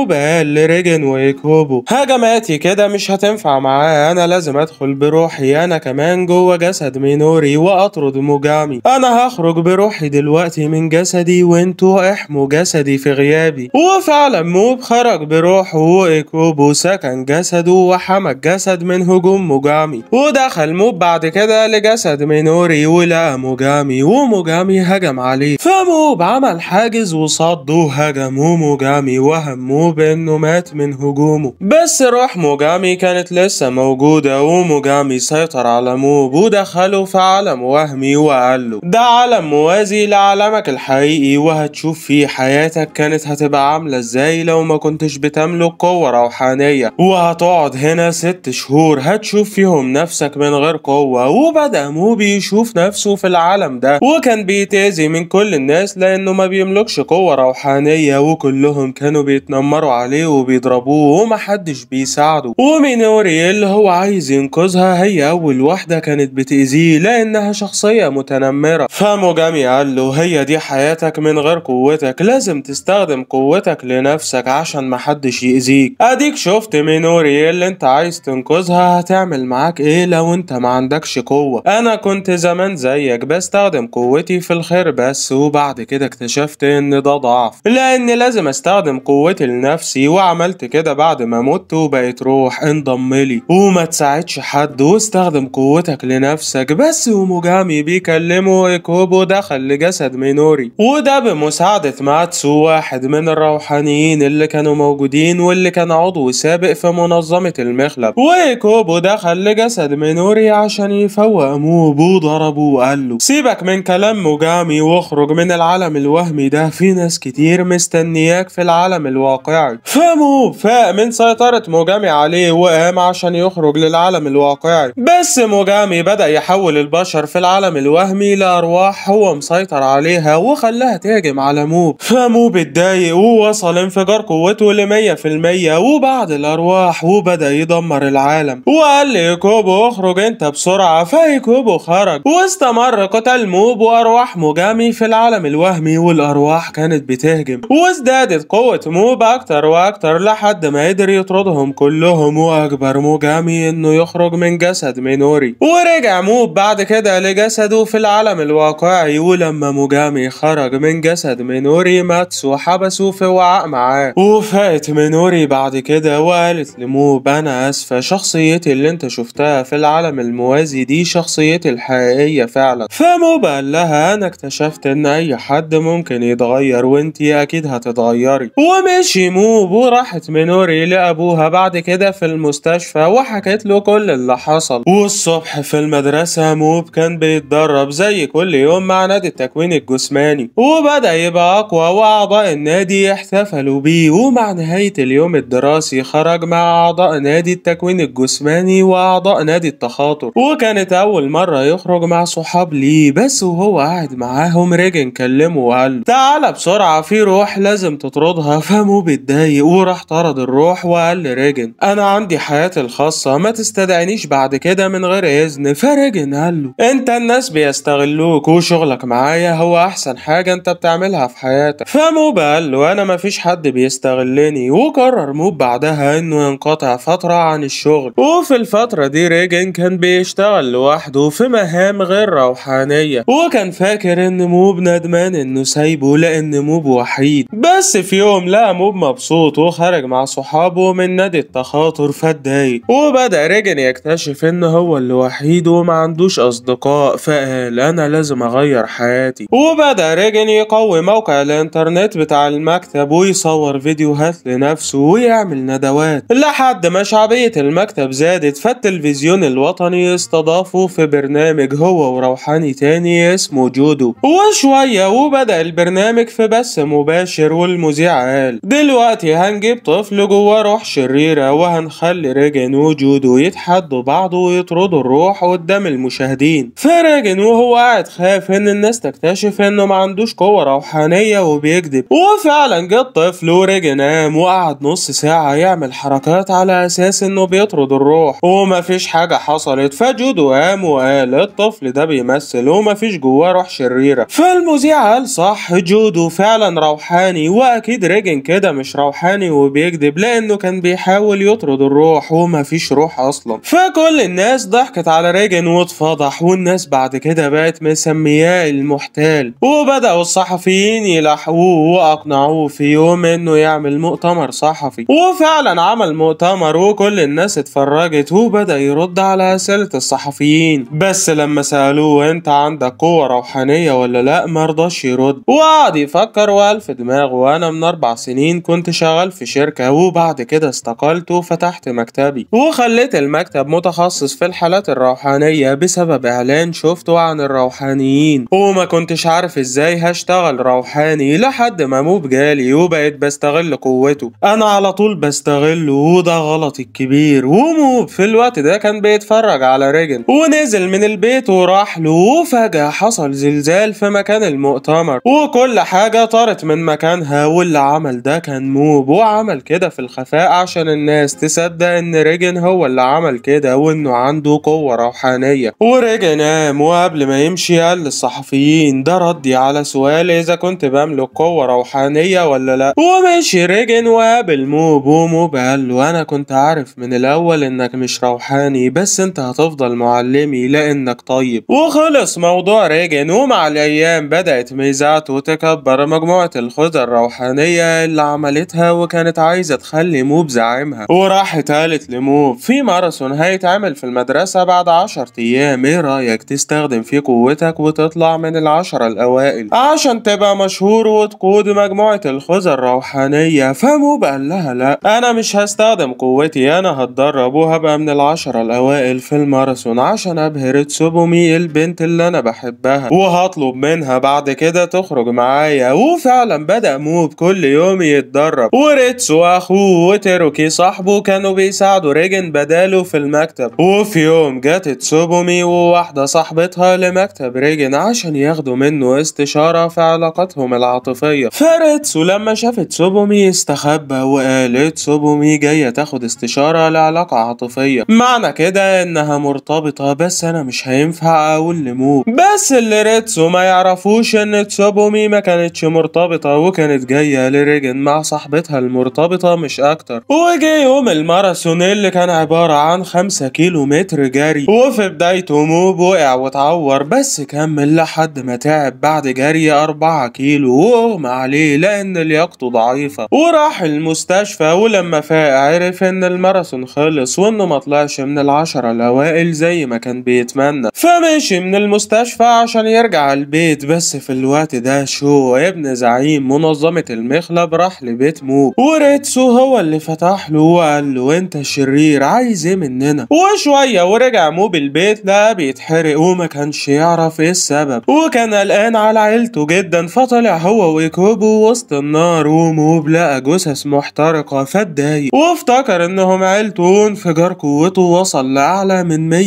بقال لريجن ويكوبو هجماتي كده مش هتنفع معاه انا لازم ادخل بروحي انا كمان جوه جسد مينوري واطرد موجامي انا هخرج بروحي دلوقتي من جسدي وانتوا احموا جسدي في غيابي وفعلا موب خرج بروحه وايكوبو سكن جسده وحمى الجسد من هجوم موجامي ودخل موب بعد كده لجسد مينوري ولقى موجامي وموجامي هجم عليه فموب عمل حاجز وصد وهجم وموجامي الوهم مو بانه مات من هجومه بس روح موجامي كانت لسه موجودة وموجامي سيطر على موب ودخله في عالم وهمي وقال له ده عالم موازي لعالمك الحقيقي وهتشوف فيه حياتك كانت هتبقى عاملة ازاي لو ما كنتش بتملك قوة روحانية وهتقعد هنا ست شهور هتشوف فيهم نفسك من غير قوة وبدأ موبي يشوف نفسه في العالم ده وكان بيتأذي من كل الناس لأنه ما بيملكش قوة روحانية وكلهم كانوا كانوا بيتنمروا عليه وبيضربوه ومحدش بيساعده ومينوريل هو عايز ينقذها هي أول واحدة كانت بتأذيه لأنها شخصية متنمرة فموجامي قال له هي دي حياتك من غير قوتك لازم تستخدم قوتك لنفسك عشان محدش يأذيك أديك شفت مينوريل اللي أنت عايز تنقذها هتعمل معاك إيه لو أنت ما عندكش قوة أنا كنت زمان زيك بستخدم قوتي في الخير بس وبعد كده اكتشفت إن ده ضعف لأن لازم أستخدم قوتي لنفسي وعملت كده بعد ما مت وبقيت روح انضم لي وما تساعدش حد واستخدم قوتك لنفسك بس وموجامي بيكلمه ايكوبو دخل لجسد مينوري وده بمساعدة ماتسو واحد من الروحانيين اللي كانوا موجودين واللي كان عضو سابق في منظمة المخلب وايكوبو دخل لجسد مينوري عشان يفوق موبو ضربه وقال له سيبك من كلام موجامي واخرج من العالم الوهمي ده في ناس كتير مستنياك في العالم العالم الواقعي فمو فاق من سيطرة موجامي عليه وقام عشان يخرج للعالم الواقعي بس موجامي بدأ يحول البشر في العالم الوهمي لأرواح هو مسيطر عليها وخلاها تهاجم على مو فمو بتضايق ووصل انفجار قوته ل 100% وبعد الأرواح وبدأ يدمر العالم وقال كوبو اخرج انت بسرعة كوبو خرج واستمر قتال موب وأرواح موجامي في العالم الوهمي والأرواح كانت بتهجم وازدادت قوة ويتموه بأكتر وأكتر لحد ما قدر يطردهم كلهم وأجبر موجامي إنه يخرج من جسد مينوري ورجع موب بعد كده لجسده في العالم الواقعي ولما موجامي خرج من جسد مينوري ماتسو حبسه في وعاء معاه وفاقت مينوري بعد كده وقالت لموب أنا آسفة شخصيتي اللي أنت شفتها في العالم الموازي دي شخصيتي الحقيقية فعلا فموب قال لها أنا اكتشفت إن أي حد ممكن يتغير وأنتي أكيد هتتغيري ومشي موبو راحت مينوري لأبوها بعد كده في المستشفى وحكت له كل اللي حصل والصبح في المدرسة موب كان بيتدرب زي كل يوم مع نادي التكوين الجسماني وبدأ يبقى أقوى وأعضاء النادي احتفلوا بيه ومع نهاية اليوم الدراسي خرج مع أعضاء نادي التكوين الجسماني وأعضاء نادي التخاطر وكانت أول مرة يخرج مع صحاب ليه بس وهو قاعد معاهم ريجن كلمه وقال تعالى بسرعة في روح لازم تطردها طردها فمو وراح طرد الروح وقال لريجن انا عندي حياتي الخاصه ما تستدعينيش بعد كده من غير اذن فريجن قال له انت الناس بيستغلوك وشغلك معايا هو احسن حاجه انت بتعملها في حياتك فموب قال له انا مفيش حد بيستغلني وقرر موب بعدها انه ينقطع فتره عن الشغل وفي الفتره دي ريجن كان بيشتغل لوحده في مهام غير روحانيه وكان فاكر ان موب ندمان انه سايبه لان موب وحيد بس في يوم يوم لا موب مبسوط وخرج مع صحابه من نادي التخاطر فاتضايق وبدأ ريجن يكتشف ان هو الوحيد وما عندوش اصدقاء فقال انا لازم اغير حياتي وبدأ ريجن يقوي موقع الانترنت بتاع المكتب ويصور فيديوهات لنفسه ويعمل ندوات لحد ما شعبية المكتب زادت فالتلفزيون الوطني استضافه في برنامج هو وروحاني تاني اسمه جودو وشوية وبدأ البرنامج في بث مباشر والمذيعة الأفعال دلوقتي هنجيب طفل جوه روح شريرة وهنخلي راجن وجودو يتحدوا بعض ويطردوا الروح قدام المشاهدين فراجن وهو قاعد خايف ان الناس تكتشف انه ما عندوش قوة روحانية وبيكذب وفعلا جه الطفل ورجع نام وقعد نص ساعة يعمل حركات على اساس انه بيطرد الروح ومفيش حاجة حصلت فجودو قام وقال الطفل ده بيمثل ومفيش جواه روح شريرة فالمذيع قال صح جودو فعلا روحاني واكيد رجع ساجن كده مش روحاني وبيكذب لانه كان بيحاول يطرد الروح ومفيش روح اصلا فكل الناس ضحكت على ريجن واتفضح والناس بعد كده بقت مسمياه المحتال وبداوا الصحفيين يلاحقوه واقنعوه في يوم انه يعمل مؤتمر صحفي وفعلا عمل مؤتمر وكل الناس اتفرجت وبدا يرد على اسئله الصحفيين بس لما سالوه انت عندك قوه روحانيه ولا لا مرضاش يرد وقعد يفكر والف دماغه وانا من اربع سنين كنت شغال في شركة وبعد كده استقلت وفتحت مكتبي وخليت المكتب متخصص في الحالات الروحانية بسبب إعلان شفته عن الروحانيين وما كنتش عارف إزاي هشتغل روحاني لحد ما مو بجالي وبقيت بستغل قوته أنا على طول بستغله وده غلطي الكبير وموب في الوقت ده كان بيتفرج على رجل ونزل من البيت وراح له وفجأة حصل زلزال في مكان المؤتمر وكل حاجة طارت من مكانها واللي العمل ده كان موب وعمل كده في الخفاء عشان الناس تصدق ان ريجن هو اللي عمل كده وانه عنده قوة روحانية وريجن قام وقبل ما يمشي قال للصحفيين ده ردي على سؤال اذا كنت بملك قوة روحانية ولا لا ومشي ريجن وقابل موب وموب قال له انا كنت عارف من الاول انك مش روحاني بس انت هتفضل معلمي لانك طيب وخلص موضوع ريجن ومع الايام بدأت ميزاته تكبر مجموعة الخضر الروحانية اللي عملتها وكانت عايزة تخلي موب زعيمها وراحت قالت لموب في ماراثون هيتعمل في المدرسة بعد عشر أيام إيه رأيك تستخدم فيه قوتك وتطلع من العشرة الأوائل عشان تبقى مشهور وتقود مجموعة الخزة الروحانية فموب قال لها لا أنا مش هستخدم قوتي أنا هتدرب وهبقى من العشرة الأوائل في الماراثون عشان أبهر تسوبومي البنت اللي أنا بحبها وهطلب منها بعد كده تخرج معايا وفعلا بدأ موب كل يوم يتدرب وريتس واخوه وتيروكي صاحبه كانوا بيساعدوا ريجن بداله في المكتب وفي يوم جت تسوبومي وواحدة صاحبتها لمكتب ريجن عشان ياخدوا منه استشارة في علاقتهم العاطفية فريتسو لما شافت سوبومي استخبى وقالت سوبومي جاية تاخد استشارة لعلاقة عاطفية معنى كده انها مرتبطة بس انا مش هينفع اقول لمو بس اللي ريتسو ما يعرفوش ان تسوبومي ما كانتش مرتبطة وكانت جاية ريجن مع صاحبتها المرتبطة مش أكتر وجه يوم الماراثون اللي كان عبارة عن 5 كيلو متر جري وفي بدايته موب وقع واتعور بس كمل لحد ما تعب بعد جري 4 كيلو واغمى عليه لأن لياقته ضعيفة وراح المستشفى ولما فاق عرف إن الماراثون خلص وإنه ما طلعش من العشرة الأوائل زي ما كان بيتمنى فمشي من المستشفى عشان يرجع البيت بس في الوقت ده شو ابن زعيم منظمة المخل الأغلب راح لبيت موب وريتسو هو اللي فتح له وقال له انت شرير عايز ايه مننا وشوية ورجع موب البيت لا بيتحرق وما كانش يعرف ايه السبب وكان قلقان على عيلته جدا فطلع هو وكوبو وسط النار وموب لقى جثث محترقة فاتضايق وافتكر انهم عيلته وانفجار قوته وصل لأعلى من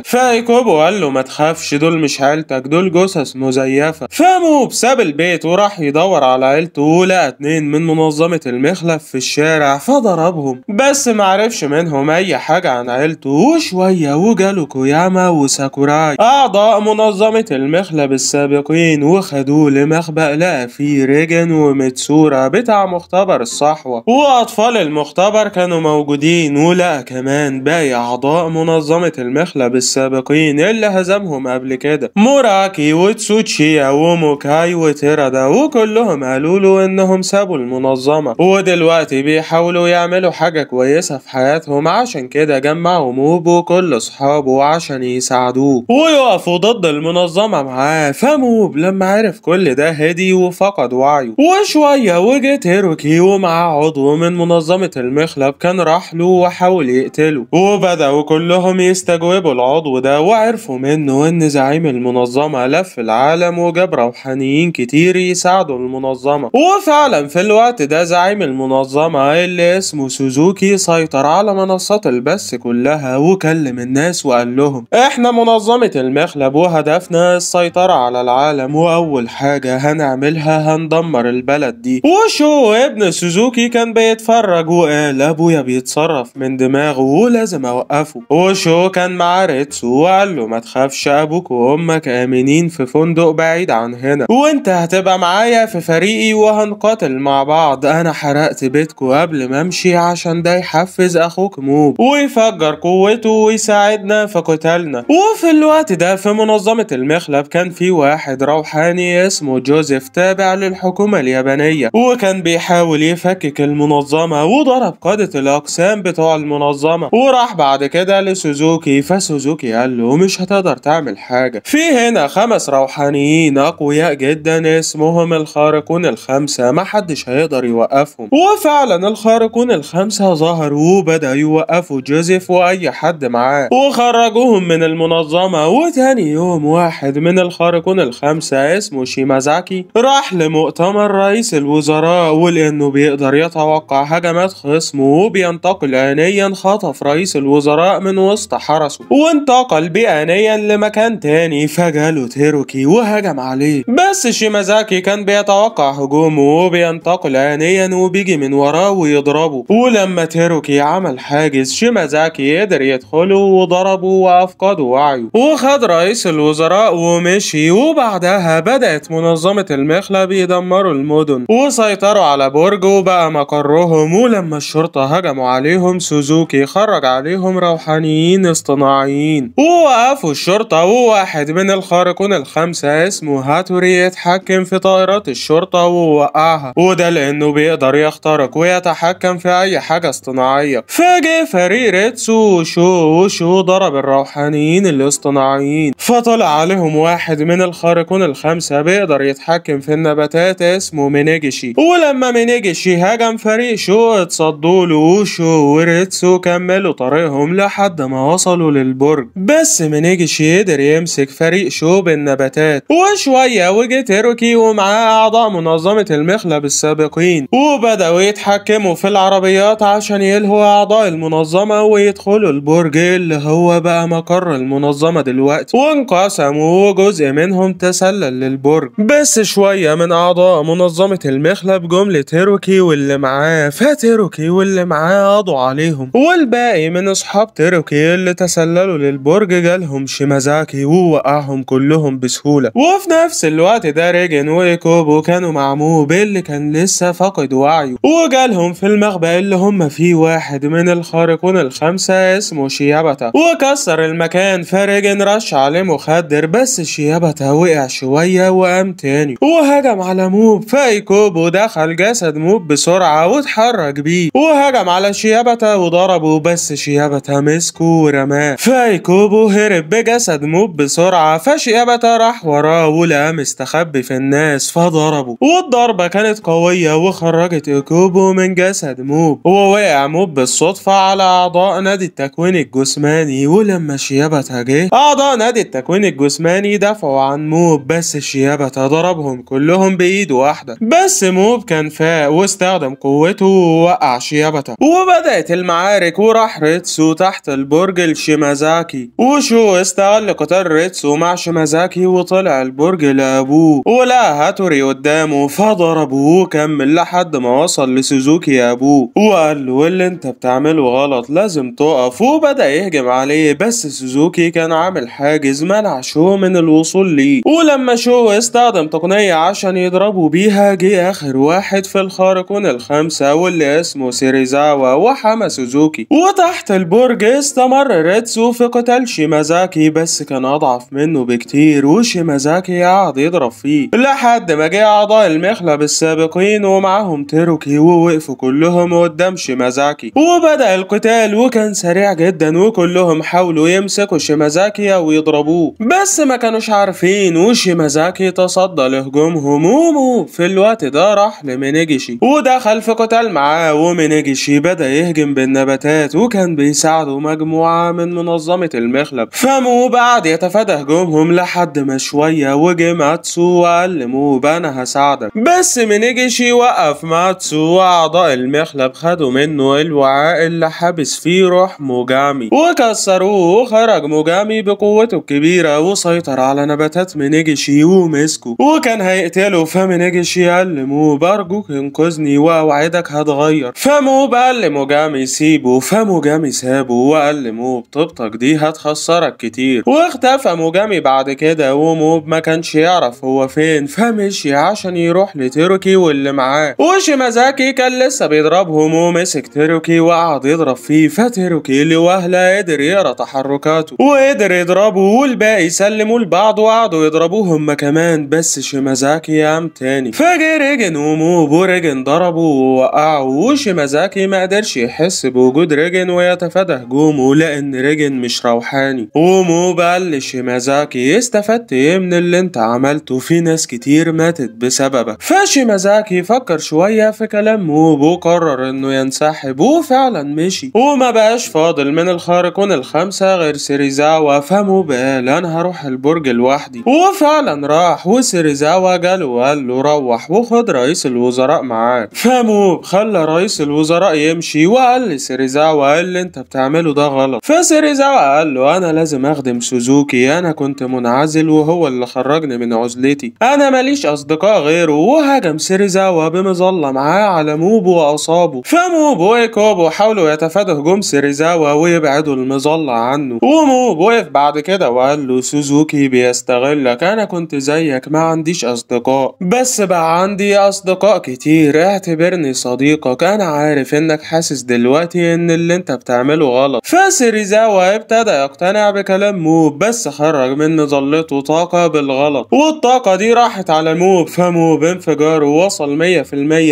100% فايكوبو قال له ما تخافش دول مش عيلتك دول جثث مزيفة فموب ساب البيت وراح يدور على عيلته ولقى اتنين من منظمة المخلب في الشارع فضربهم بس معرفش منهم أي حاجة عن عيلته وشوية وجاله كوياما وساكوراي أعضاء منظمة المخلب السابقين وخدوه لمخبأ لقى فيه ريجن وميتسورا بتاع مختبر الصحوة وأطفال المختبر كانوا موجودين ولقى كمان باقي أعضاء منظمة المخلب السابقين اللي هزمهم قبل كده موراكي وتسوتشيا وموكاي وتيرادا وكلهم قالوا له إنهم لأنهم سابوا المنظمة ودلوقتي بيحاولوا يعملوا حاجة كويسة في حياتهم عشان كده جمعوا موب وكل أصحابه عشان يساعدوه ويقفوا ضد المنظمة معاه فموب لما عرف كل ده هدي وفقد وعيه وشوية وجت هيروكي ومعاه عضو من منظمة المخلب كان راح له وحاول يقتله وبدأوا كلهم يستجوبوا العضو ده وعرفوا منه إن زعيم المنظمة لف العالم وجاب روحانيين كتير يساعدوا المنظمة وفعلا أعلن في الوقت ده زعيم المنظمة اللي اسمه سوزوكي سيطر على منصات البث كلها وكلم الناس وقال لهم احنا منظمة المخلب وهدفنا السيطرة على العالم وأول حاجة هنعملها هندمر البلد دي وشو ابن سوزوكي كان بيتفرج وقال أبويا بيتصرف من دماغه ولازم أوقفه وشو كان مع ريتسو وقال له ما تخافش أبوك وأمك آمنين في فندق بعيد عن هنا وأنت هتبقى معايا في فريقي وهنقاتل نتقاتل مع بعض انا حرقت بيتكو قبل ما امشي عشان ده يحفز اخوك موب ويفجر قوته ويساعدنا في قتالنا وفي الوقت ده في منظمة المخلب كان في واحد روحاني اسمه جوزيف تابع للحكومة اليابانية وكان بيحاول يفكك المنظمة وضرب قادة الاقسام بتوع المنظمة وراح بعد كده لسوزوكي فسوزوكي قال له مش هتقدر تعمل حاجة في هنا خمس روحانيين اقوياء جدا اسمهم الخارقون الخمسة محدش هيقدر يوقفهم وفعلا الخارقون الخمسة ظهروا وبدأ يوقفوا جوزيف وأي حد معاه وخرجوهم من المنظمة وتاني يوم واحد من الخارقون الخمسة اسمه شيمازاكي راح لمؤتمر رئيس الوزراء ولأنه بيقدر يتوقع هجمات خصمه وبينتقل آنيا خطف رئيس الوزراء من وسط حرسه وانتقل بآنيا لمكان تاني فجاله تيروكي وهجم عليه بس شيمازاكي كان بيتوقع هجومه بينتقل آنيا وبيجي من وراه ويضربه ولما تيروكي عمل حاجز شيمازاكي قدر يدخله وضربه وأفقده وعيه وخد رئيس الوزراء ومشي وبعدها بدأت منظمة المخلة بيدمروا المدن وسيطروا على برج وبقى مقرهم ولما الشرطة هجموا عليهم سوزوكي خرج عليهم روحانيين اصطناعيين ووقفوا الشرطة وواحد من الخارقون الخمسة اسمه هاتوري اتحكم في طائرات الشرطة ووقعها بتاعها وده لأنه بيقدر يخترق ويتحكم في أي حاجة اصطناعية فجاه فريق ريتسو وشو وشو ضرب الروحانيين الاصطناعيين فطلع عليهم واحد من الخارقون الخمسة بيقدر يتحكم في النباتات اسمه مينيجيشي ولما مينيجيشي هجم فريق شو اتصدوا له وشو وريتسو كملوا طريقهم لحد ما وصلوا للبرج بس مينيجيشي قدر يمسك فريق شو بالنباتات وشوية وجه هيروكي ومعاه أعضاء منظمة المخ احنا بالسابقين وبدأوا يتحكموا في العربيات عشان يلهوا أعضاء المنظمة ويدخلوا البرج اللي هو بقى مقر المنظمة دلوقتي وانقسموا وجزء منهم تسلل للبرج بس شوية من أعضاء منظمة المخلب جملة تيروكي واللي معاه فتيروكي واللي معاه قضوا عليهم والباقي من أصحاب تيروكي اللي تسللوا للبرج جالهم شيمازاكي ووقعهم كلهم بسهولة وفي نفس الوقت ده ريجن ويكوبو كانوا مع موبيل اللي كان لسه فاقد وعيه وجالهم في المخبأ اللي هم فيه واحد من الخارقون الخمسة اسمه شيابتا وكسر المكان فرجن رش عليه مخدر بس شيابتا وقع شوية وقام تاني وهجم على موب فايكوب ودخل جسد موب بسرعة واتحرك بيه وهجم على شيابتا وضربه بس شيابتا مسكه ورماه فايكوبو هرب بجسد موب بسرعة فشيابتا راح وراه ولقاه مستخبي في الناس فضربه والضربة كانت كانت قوية وخرجت أكوبو من جسد موب هو وقع موب بالصدفة على أعضاء نادي التكوين الجسماني ولما شيابة جه أعضاء نادي التكوين الجسماني دفعوا عن موب بس شيابة ضربهم كلهم بإيد واحدة بس موب كان فاق واستخدم قوته ووقع شيابة وبدأت المعارك وراح ريتسو تحت البرج الشيمازاكي وشو استغل قتال ريتسو مع شيمازاكي وطلع البرج لأبوه ولقى هاتوري قدامه فضربه أبوه كمل لحد ما وصل لسوزوكي يا أبوه وقال له اللي أنت بتعمله غلط لازم تقف وبدأ يهجم عليه بس سوزوكي كان عامل حاجز منع شو من الوصول ليه ولما شو استخدم تقنية عشان يضربه بيها جه آخر واحد في الخارقون الخمسة واللي اسمه سيريزاوا وحمى سوزوكي وتحت البرج استمر ريتسو في قتال شيمازاكي بس كان أضعف منه بكتير وشيمازاكي قعد يضرب فيه لحد ما جه أعضاء المخلب السابق السابقين ومعهم تيروكي ووقفوا كلهم قدام شيمازاكي وبدأ القتال وكان سريع جدا وكلهم حاولوا يمسكوا شيمازاكي أو يضربوه بس ما كانوش عارفين وشيمازاكي تصدى لهجومهم ومو في الوقت ده راح لمينيجيشي ودخل في قتال معاه ومينيجيشي بدأ يهجم بالنباتات وكان بيساعده مجموعة من منظمة المخلب فمو بعد يتفادى هجومهم لحد ما شوية وجي ماتسو وقال لمو أنا هساعدك بس منجشي وقف مع تسو أعضاء المخلب خدوا منه الوعاء اللي حبس فيه روح موجامي وكسروه وخرج موجامي بقوته الكبيرة وسيطر على نباتات منجشي ومسكه وكان هيقتله فمنجشي قال لمو برجوك انقذني وأوعدك هتغير فمو قال لموجامي سيبه فموجامي سابه وقال لمو بطبطك دي هتخسرك كتير واختفى موجامي بعد كده وموب ما كانش يعرف هو فين فمشي عشان يروح لتيرو تركي واللي معاه وشيمازاكي كان لسه بيضربهم ومسك تيروكي وقعد يضرب فيه فتيروكي لوهلة قدر يرى تحركاته وقدر يضربه والباقي سلموا لبعض وقعدوا يضربوه هما كمان بس شيمازاكي قام تاني فجي ريجن وموبو ريجن ضربه ووقعه وشيمازاكي ما قدرش يحس بوجود ريجن ويتفادى هجومه لأن ريجن مش روحاني ومو قال لشيمازاكي استفدت ايه من اللي انت عملته في ناس كتير ماتت بسببك فشي مزاج يفكر شوية في كلام موب وقرر انه ينسحب وفعلا مشي وما بقاش فاضل من الخارقون الخمسة غير سيريزاوا فموبال انا هروح البرج لوحدي وفعلا راح وسيريزاوا جاله وقال له روح وخد رئيس الوزراء معاك فموب خلى رئيس الوزراء يمشي وقال لسيريزاوا اللي انت بتعمله ده غلط فسيريزاوا قال له انا لازم اخدم سوزوكي انا كنت منعزل وهو اللي خرجني من عزلتي انا ماليش اصدقاء غيره وهجم قدام سيريزا وبمظلة معاه على موبو وأصابه فموبو وكوبو حاولوا يتفادوا هجوم سيريزاوا ويبعدوا المظلة عنه وموبو وقف بعد كده وقال له سوزوكي بيستغلك أنا كنت زيك ما عنديش أصدقاء بس بقى عندي أصدقاء كتير اعتبرني صديقك أنا عارف إنك حاسس دلوقتي إن اللي أنت بتعمله غلط فسيريزاوا ابتدى يقتنع بكلام موب بس خرج من مظلته طاقة بالغلط والطاقة دي راحت على موب فموب انفجاره ووصل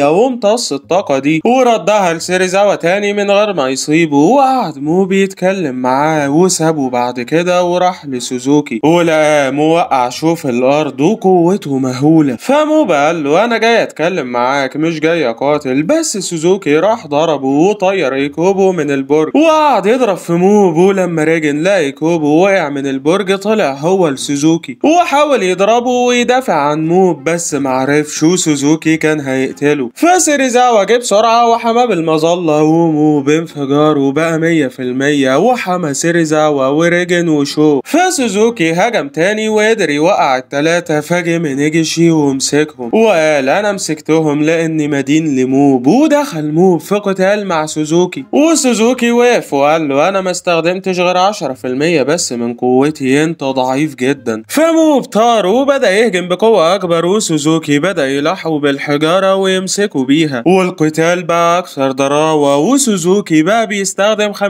100% وامتص الطاقة دي وردها لسيريزاوا تاني من غير ما يصيبه وقعد موبي يتكلم معاه وسابه بعد كده وراح لسوزوكي ولقاه موقع شوف الارض وقوته مهولة فموبا قال له انا جاي اتكلم معاك مش جاي اقاتل بس سوزوكي راح ضربه وطير ايكوبو من البرج وقعد يضرب في موب ولما رجن لا كوبو وقع من البرج طلع هو لسوزوكي وحاول يضربه ويدافع عن موب بس معرفش وسوزوكي سوزوكي كان هيقتله فسيريزاوا جه بسرعة وحمى بالمظلة ومو بانفجار وبقى مية في المية وحمى سيريزاوا وريجن وشو فسوزوكي هجم تاني وقدر يوقع التلاتة فجي منيجيشي ومسكهم وقال انا مسكتهم لاني مدين لموب ودخل موب في قتال مع سوزوكي وسوزوكي وقف وقال له انا ما استخدمتش غير 10% بس من قوتي انت ضعيف جدا فموب طار وبدا يهجم بقوة اكبر وسوزوكي بدا يلاحظ بالحجارة ويمسكوا بيها والقتال بقى أكثر ضراوة وسوزوكي بقى بيستخدم 50%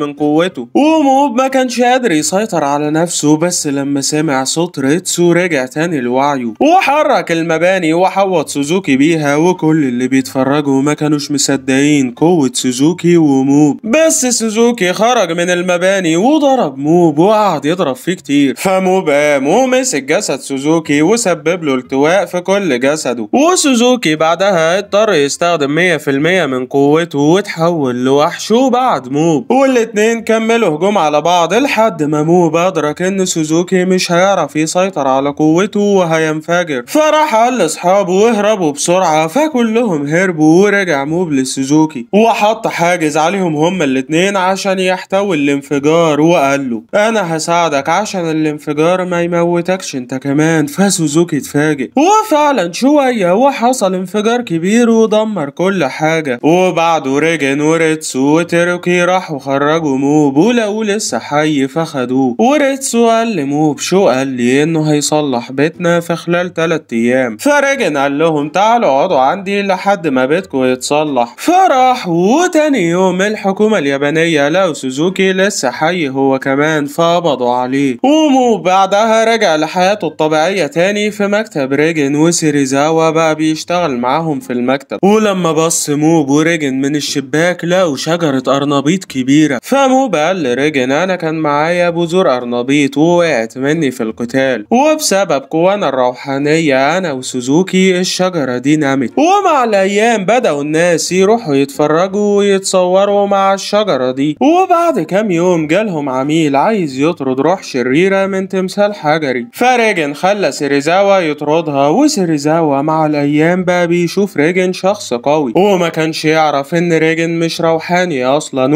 من قوته وموب ما كانش قادر يسيطر على نفسه بس لما سمع صوت ريتسو رجع تاني لوعيه وحرك المباني وحوط سوزوكي بيها وكل اللي بيتفرجوا ما كانوش مصدقين قوة سوزوكي وموب بس سوزوكي خرج من المباني وضرب موب وقعد يضرب فيه كتير فموب قام ومسك جسد سوزوكي وسبب له التواء في كل جسد جسده وسوزوكي بعدها اضطر يستخدم 100% من قوته وتحول لوحش وبعد موب والاتنين كملوا هجوم على بعض لحد ما موب أدرك إن سوزوكي مش هيعرف يسيطر على قوته وهينفجر فراح قال لأصحابه وهربوا بسرعة فكلهم هربوا ورجع موب لسوزوكي وحط حاجز عليهم هما الاتنين عشان يحتوي الانفجار وقال له أنا هساعدك عشان الانفجار ما يموتكش انت كمان فسوزوكي اتفاجئ وفعلا شو شوية وحصل انفجار كبير ودمر كل حاجة وبعده رجع وريتسو وتيروكي راحوا خرجوا موب ولقوه لسه حي فخدوه وريتسو قال لموب شو قال لي انه هيصلح بيتنا في خلال تلات ايام فرجن قال لهم تعالوا اقعدوا عندي لحد ما بيتكم يتصلح فراح وتاني يوم الحكومة اليابانية لقوا سوزوكي لسه حي هو كمان فقبضوا عليه وموب بعدها رجع لحياته الطبيعية تاني في مكتب ريجن وسيريزا بقى بيشتغل معاهم في المكتب ولما بص موب وريجن من الشباك لقوا شجرة أرنبيط كبيرة فموب قال لريجن أنا كان معايا بذور أرنبيط ووقعت مني في القتال وبسبب قوانا الروحانية أنا وسوزوكي الشجرة دي نمت ومع الأيام بدأوا الناس يروحوا يتفرجوا ويتصوروا مع الشجرة دي وبعد كام يوم جالهم عميل عايز يطرد روح شريرة من تمثال حجري فريجن خلى سيريزاوا يطردها وسيريزاوا ومع الأيام بقى بيشوف ريجن شخص قوي وما كانش يعرف إن ريجن مش روحاني أصلا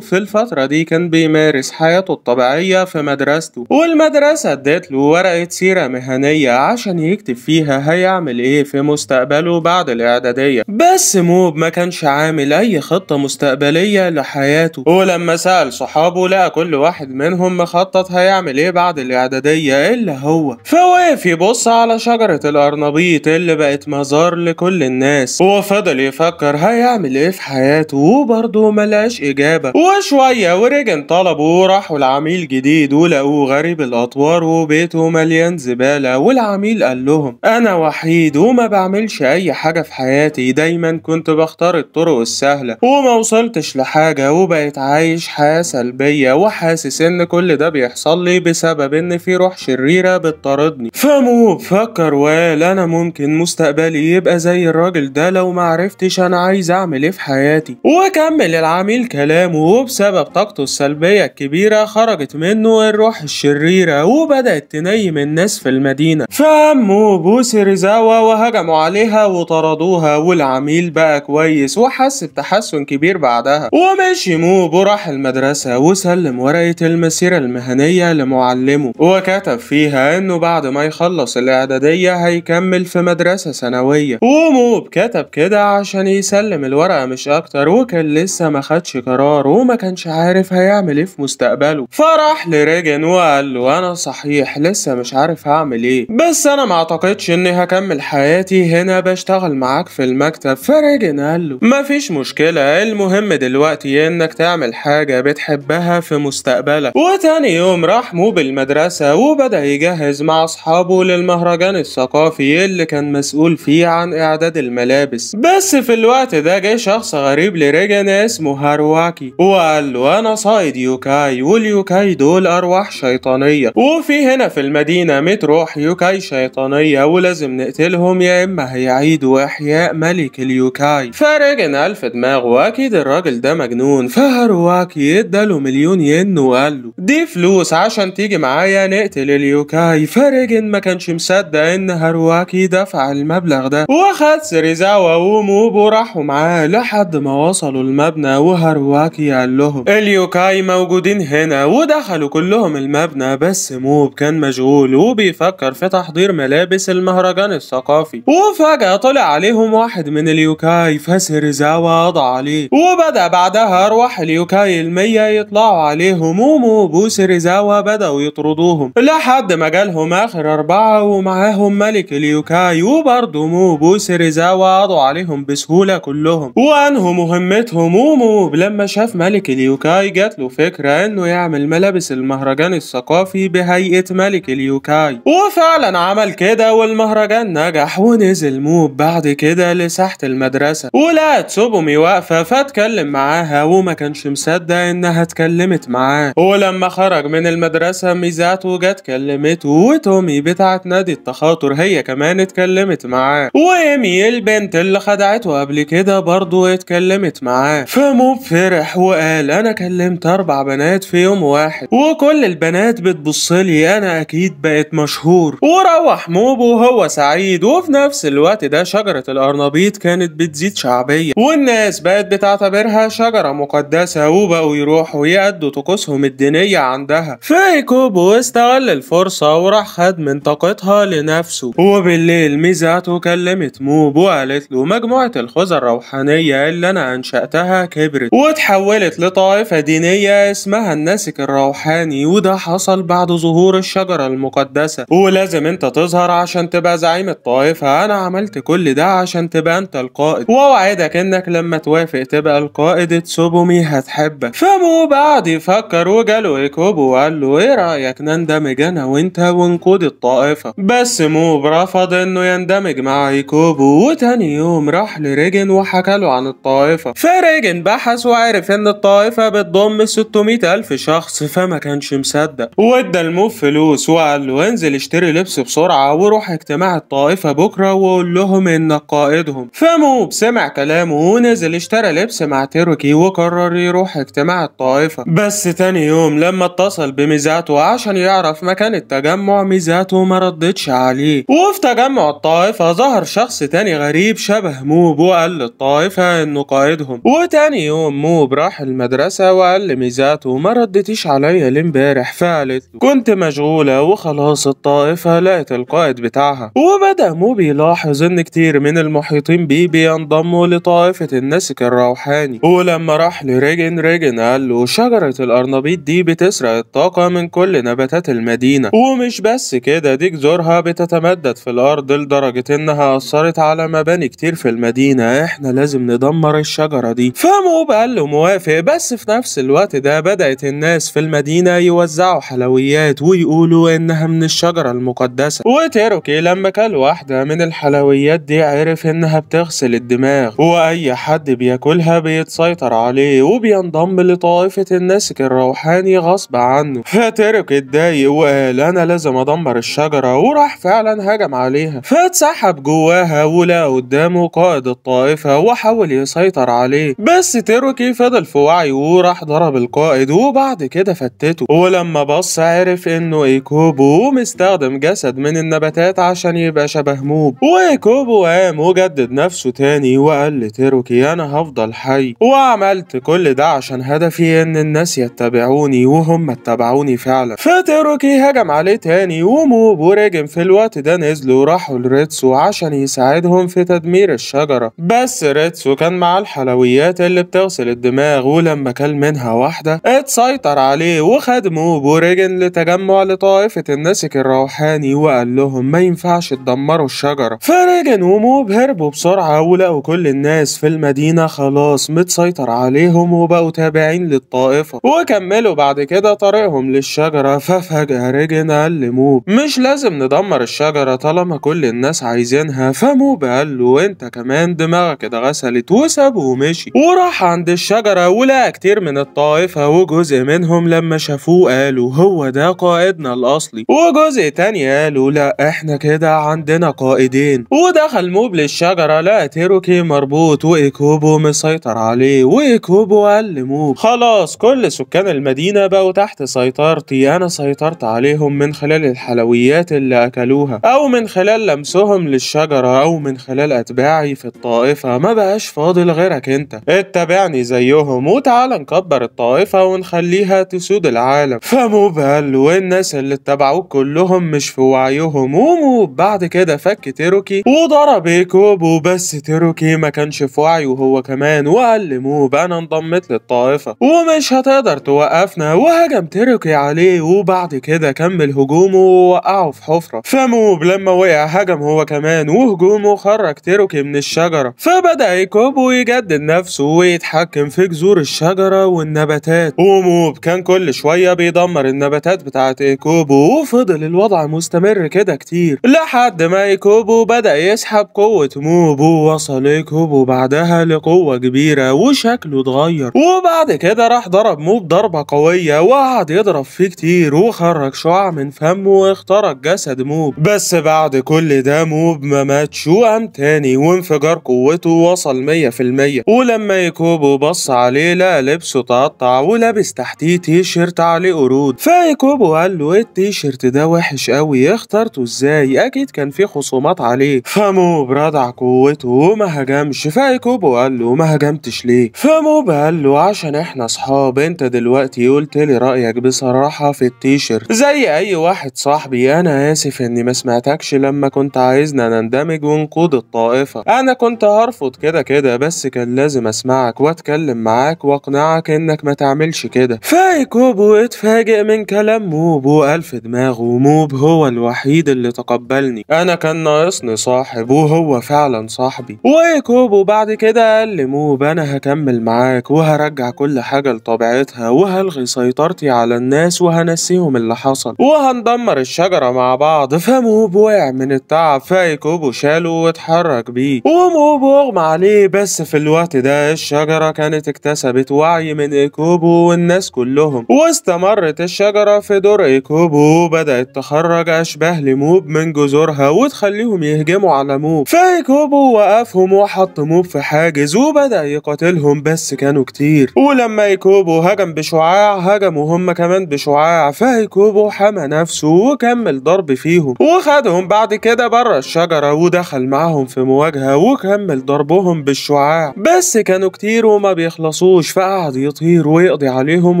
في الفترة دي كان بيمارس حياته الطبيعية في مدرسته والمدرسة ادت له ورقة سيرة مهنية عشان يكتب فيها هيعمل إيه في مستقبله بعد الإعدادية بس موب ما كانش عامل أي خطة مستقبلية لحياته ولما سأل صحابه لقى كل واحد منهم مخطط هيعمل إيه بعد الإعدادية إلا هو فوقف يبص على شجرة الأرنبيط اللي بقت مزار لكل الناس هو فضل يفكر هيعمل ايه في حياته وبرضه ملقاش اجابه وشويه ورجن طلبه وراحوا لعميل جديد ولقوه غريب الاطوار وبيته مليان زباله والعميل قال لهم انا وحيد وما بعملش اي حاجه في حياتي دايما كنت بختار الطرق السهله وما وصلتش لحاجه وبقيت عايش حياه سلبيه وحاسس ان كل ده بيحصل لي بسبب ان في روح شريره بتطاردني فمو فكر وقال انا ممكن ممكن مستقبلي يبقى زي الراجل ده لو معرفتش أنا عايز أعمل إيه في حياتي وكمل العميل كلامه وبسبب طاقته السلبية الكبيرة خرجت منه الروح الشريرة وبدأت تنيم الناس في المدينة فأمه بوسي رزاوة وهجموا عليها وطردوها والعميل بقى كويس وحس بتحسن كبير بعدها ومشي موبو راح المدرسة وسلم ورقة المسيرة المهنية لمعلمه وكتب فيها إنه بعد ما يخلص الإعدادية هيكمل في مدرسة مدرسة ثانوية وموب كتب كده عشان يسلم الورقة مش أكتر وكان لسه ما خدش قرار وما كانش عارف هيعمل إيه في مستقبله فراح لريجن وقال له أنا صحيح لسه مش عارف هعمل إيه بس أنا ما أعتقدش إني هكمل حياتي هنا بشتغل معاك في المكتب فريجن قال له مفيش مشكلة المهم دلوقتي إنك تعمل حاجة بتحبها في مستقبلك وتاني يوم راح موب المدرسة وبدأ يجهز مع أصحابه للمهرجان الثقافي اللي كان كان مسؤول فيه عن إعداد الملابس بس في الوقت ده جه شخص غريب لريجن اسمه هارواكي وقال له أنا صايد يوكاي واليوكاي دول أرواح شيطانية وفي هنا في المدينة 100 روح يوكاي شيطانية ولازم نقتلهم يا إما هيعيدوا إحياء ملك اليوكاي قال ألف دماغه وأكيد الراجل ده مجنون فهارواكي اداله مليون ين وقال له دي فلوس عشان تيجي معايا نقتل اليوكاي فريجن ما كانش مصدق إن هارواكي دفع دفع المبلغ ده واخد سيريزاوا وموبو راحوا معاه لحد ما وصلوا المبنى وهارواكي قال لهم اليوكاي موجودين هنا ودخلوا كلهم المبنى بس موب كان مشغول وبيفكر في تحضير ملابس المهرجان الثقافي وفجأة طلع عليهم واحد من اليوكاي فسيريزاوا قضى عليه وبدأ بعدها أرواح اليوكاي المية يطلعوا عليهم وموب وسيريزاوا بدأوا يطردوهم لحد ما جالهم آخر أربعة ومعاهم ملك اليوكاي وبرضه مو بوسريزا وقعدوا عليهم بسهولة كلهم وأنهوا مهمتهم وموب لما شاف ملك اليوكاي جات له فكرة إنه يعمل ملابس المهرجان الثقافي بهيئة ملك اليوكاي وفعلا عمل كده والمهرجان نجح ونزل موب بعد كده لساحة المدرسة ولقى تسوبومي واقفة فاتكلم معاها وما كانش مصدق إنها اتكلمت معاه ولما خرج من المدرسة ميزاتو جت كلمته وتومي بتاعت نادي التخاطر هي كمان اتكلمت اتكلمت معاه وإيمي البنت اللي خدعته قبل كده برضه اتكلمت معاه فموب فرح وقال أنا كلمت أربع بنات في يوم واحد وكل البنات بتبصلي أنا أكيد بقت مشهور وروح موب وهو سعيد وفي نفس الوقت ده شجرة الأرنبيط كانت بتزيد شعبية والناس بقت بتعتبرها شجرة مقدسة وبقوا يروحوا يأدوا طقوسهم الدينية عندها فيكوبو استغل الفرصة وراح خد من طاقتها لنفسه وبالليل تلميذاته كلمت موب وقالت له مجموعة الخزة الروحانية اللي أنا أنشأتها كبرت وتحولت لطائفة دينية اسمها الناسك الروحاني وده حصل بعد ظهور الشجرة المقدسة ولازم أنت تظهر عشان تبقى زعيم الطائفة أنا عملت كل ده عشان تبقى أنت القائد وأوعدك إنك لما توافق تبقى القائد تسوبومي هتحبك فمو بعد يفكر وجاله إيكوب وقال له إيه رأيك نندمج أنا وأنت ونقود الطائفة بس موب رفض إنه يندمج مع هيكوبو وتاني يوم راح لريجن وحكى له عن الطائفة فريجن بحث وعرف إن الطائفة بتضم 600 ألف شخص فما كانش مصدق وادى الموف فلوس وقال له انزل اشتري لبس بسرعة وروح اجتماع الطائفة بكرة وقول لهم إنك قائدهم فموب سمع كلامه ونزل اشترى لبس مع تركي وقرر يروح اجتماع الطائفة بس تاني يوم لما اتصل بميزاتو عشان يعرف مكان التجمع ميزاتو ما ردتش عليه وفي تجمع الطائفة ظهر شخص تاني غريب شبه موب وقال للطائفة انه قائدهم وتاني يوم موب راح المدرسة وقال لميزاته ما ردتيش عليا لامبارح فقالت كنت مشغولة وخلاص الطائفة لقت القائد بتاعها وبدأ موب يلاحظ ان كتير من المحيطين بيه بينضموا لطائفة النسك الروحاني ولما راح لريجن ريجن قال له شجرة الأرنبيط دي بتسرق الطاقة من كل نباتات المدينة ومش بس كده دي جذورها بتتمدد في الأرض لدرجة انها اثرت على مباني كتير في المدينة احنا لازم ندمر الشجرة دي فموب قال موافق بس في نفس الوقت ده بدأت الناس في المدينة يوزعوا حلويات ويقولوا انها من الشجرة المقدسة وتيروكي لما كل واحدة من الحلويات دي عرف انها بتغسل الدماغ واي حد بياكلها بيتسيطر عليه وبينضم لطائفة الناسك الروحاني غصب عنه فتيروكي اتضايق وقال انا لازم ادمر الشجرة وراح فعلا هجم عليها ف فاتسحب جواها ولقى قدامه قائد الطائفة وحاول يسيطر عليه بس تيروكي فضل في وعيه وراح ضرب القائد وبعد كده فتته ولما بص عرف انه ايكوبو مستخدم جسد من النباتات عشان يبقى شبه موب وايكوبو قام وجدد نفسه تاني وقال لتيروكي انا هفضل حي وعملت كل ده عشان هدفي ان الناس يتبعوني وهم اتبعوني فعلا فتيروكي هجم عليه تاني وموب ورجم في الوقت ده نزلوا وراحوا ريتسو عشان يساعدهم في تدمير الشجرة بس ريتسو كان مع الحلويات اللي بتغسل الدماغ ولما كل منها واحدة اتسيطر عليه موب بوريجن لتجمع لطائفة النسك الروحاني وقال لهم ما ينفعش تدمروا الشجرة فريجن وموب هربوا بسرعة ولقوا كل الناس في المدينة خلاص متسيطر عليهم وبقوا تابعين للطائفة وكملوا بعد كده طريقهم للشجرة ففجأة ريجن قال لموب مش لازم ندمر الشجرة طالما كل الناس عايزينها فموب قال له انت كمان دماغك اتغسلت وسابه ومشي وراح عند الشجرة ولقى كتير من الطائفة وجزء منهم لما شافوه قالوا هو ده قائدنا الأصلي وجزء تاني قالوا لا احنا كده عندنا قائدين ودخل موب للشجرة لقى تيروكي مربوط وإيكوبو مسيطر عليه وإيكوبو قال لموب خلاص كل سكان المدينة بقوا تحت سيطرتي أنا سيطرت عليهم من خلال الحلويات اللي أكلوها أو من خلال لما لمسهم للشجرة أو من خلال أتباعي في الطائفة ما بقاش فاضل غيرك أنت اتبعني زيهم وتعال نكبر الطائفة ونخليها تسود العالم فمبهل والناس اللي اتبعوه كلهم مش في وعيهم ومو بعد كده فك تيروكي وضرب ايكوب وبس تيروكي ما كانش في وعيه هو كمان وقال لموب أنا انضمت للطائفة ومش هتقدر توقفنا وهجم تيروكي عليه وبعد كده كمل هجومه ووقعه في حفرة فموب لما وقع هجم هجم هو كمان وهجومه خرج تيروكي من الشجرة فبدأ يكب ويجدد نفسه ويتحكم في جذور الشجرة والنباتات وموب كان كل شوية بيدمر النباتات بتاعة إيكوبو وفضل الوضع مستمر كده كتير لحد ما إيكوبو بدأ يسحب قوة موب ووصل إيكوبو بعدها لقوة كبيرة وشكله اتغير وبعد كده راح ضرب موب ضربة قوية وقعد يضرب فيه كتير وخرج شعاع من فمه واخترق جسد موب بس بعد كل ده موب ما شو وقام تاني وانفجار قوته وصل مية في المية ولما يكوبو بص عليه لقى لبسه تقطع ولابس تحتيه تيشيرت عليه قرود فيكوبو قال له إيه التيشيرت ده وحش قوي اخترته ازاي اكيد كان في خصومات عليه فموب ردع قوته وما هجمش فيكوبو قال له ما هجمتش ليه فموب قال له عشان احنا اصحاب انت دلوقتي قلت لي رايك بصراحة في التيشيرت زي اي واحد صاحبي انا اسف اني ما سمعتكش لما كنت كنت عايزنا نندمج ونقود الطائفة أنا كنت هرفض كده كده بس كان لازم أسمعك وأتكلم معاك وأقنعك إنك ما تعملش كده فايكوبو اتفاجئ من كلام موب وألف دماغه موب هو الوحيد اللي تقبلني أنا كان ناقصني صاحب وهو فعلا صاحبي وايكوبو بعد كده قال لموب أنا هكمل معاك وهرجع كل حاجة لطبيعتها وهلغي سيطرتي على الناس وهنسيهم اللي حصل وهندمر الشجرة مع بعض فموب وقع من التعب تعب فايق كوب وشاله واتحرك بيه ومو اغمى عليه بس في الوقت ده الشجرة كانت اكتسبت وعي من ايكوبو والناس كلهم واستمرت الشجرة في دور ايكوبو وبدأت تخرج اشباه لموب من جذورها وتخليهم يهجموا على موب فايكوبو وقفهم وحط موب في حاجز وبدأ يقاتلهم بس كانوا كتير ولما ايكوبو هجم بشعاع هجموا هم كمان بشعاع فايكوبو حمى نفسه وكمل ضرب فيهم وخدهم بعد كده بره الشجرة ودخل معاهم في مواجهة وكمل ضربهم بالشعاع بس كانوا كتير وما بيخلصوش فقعد يطير ويقضي عليهم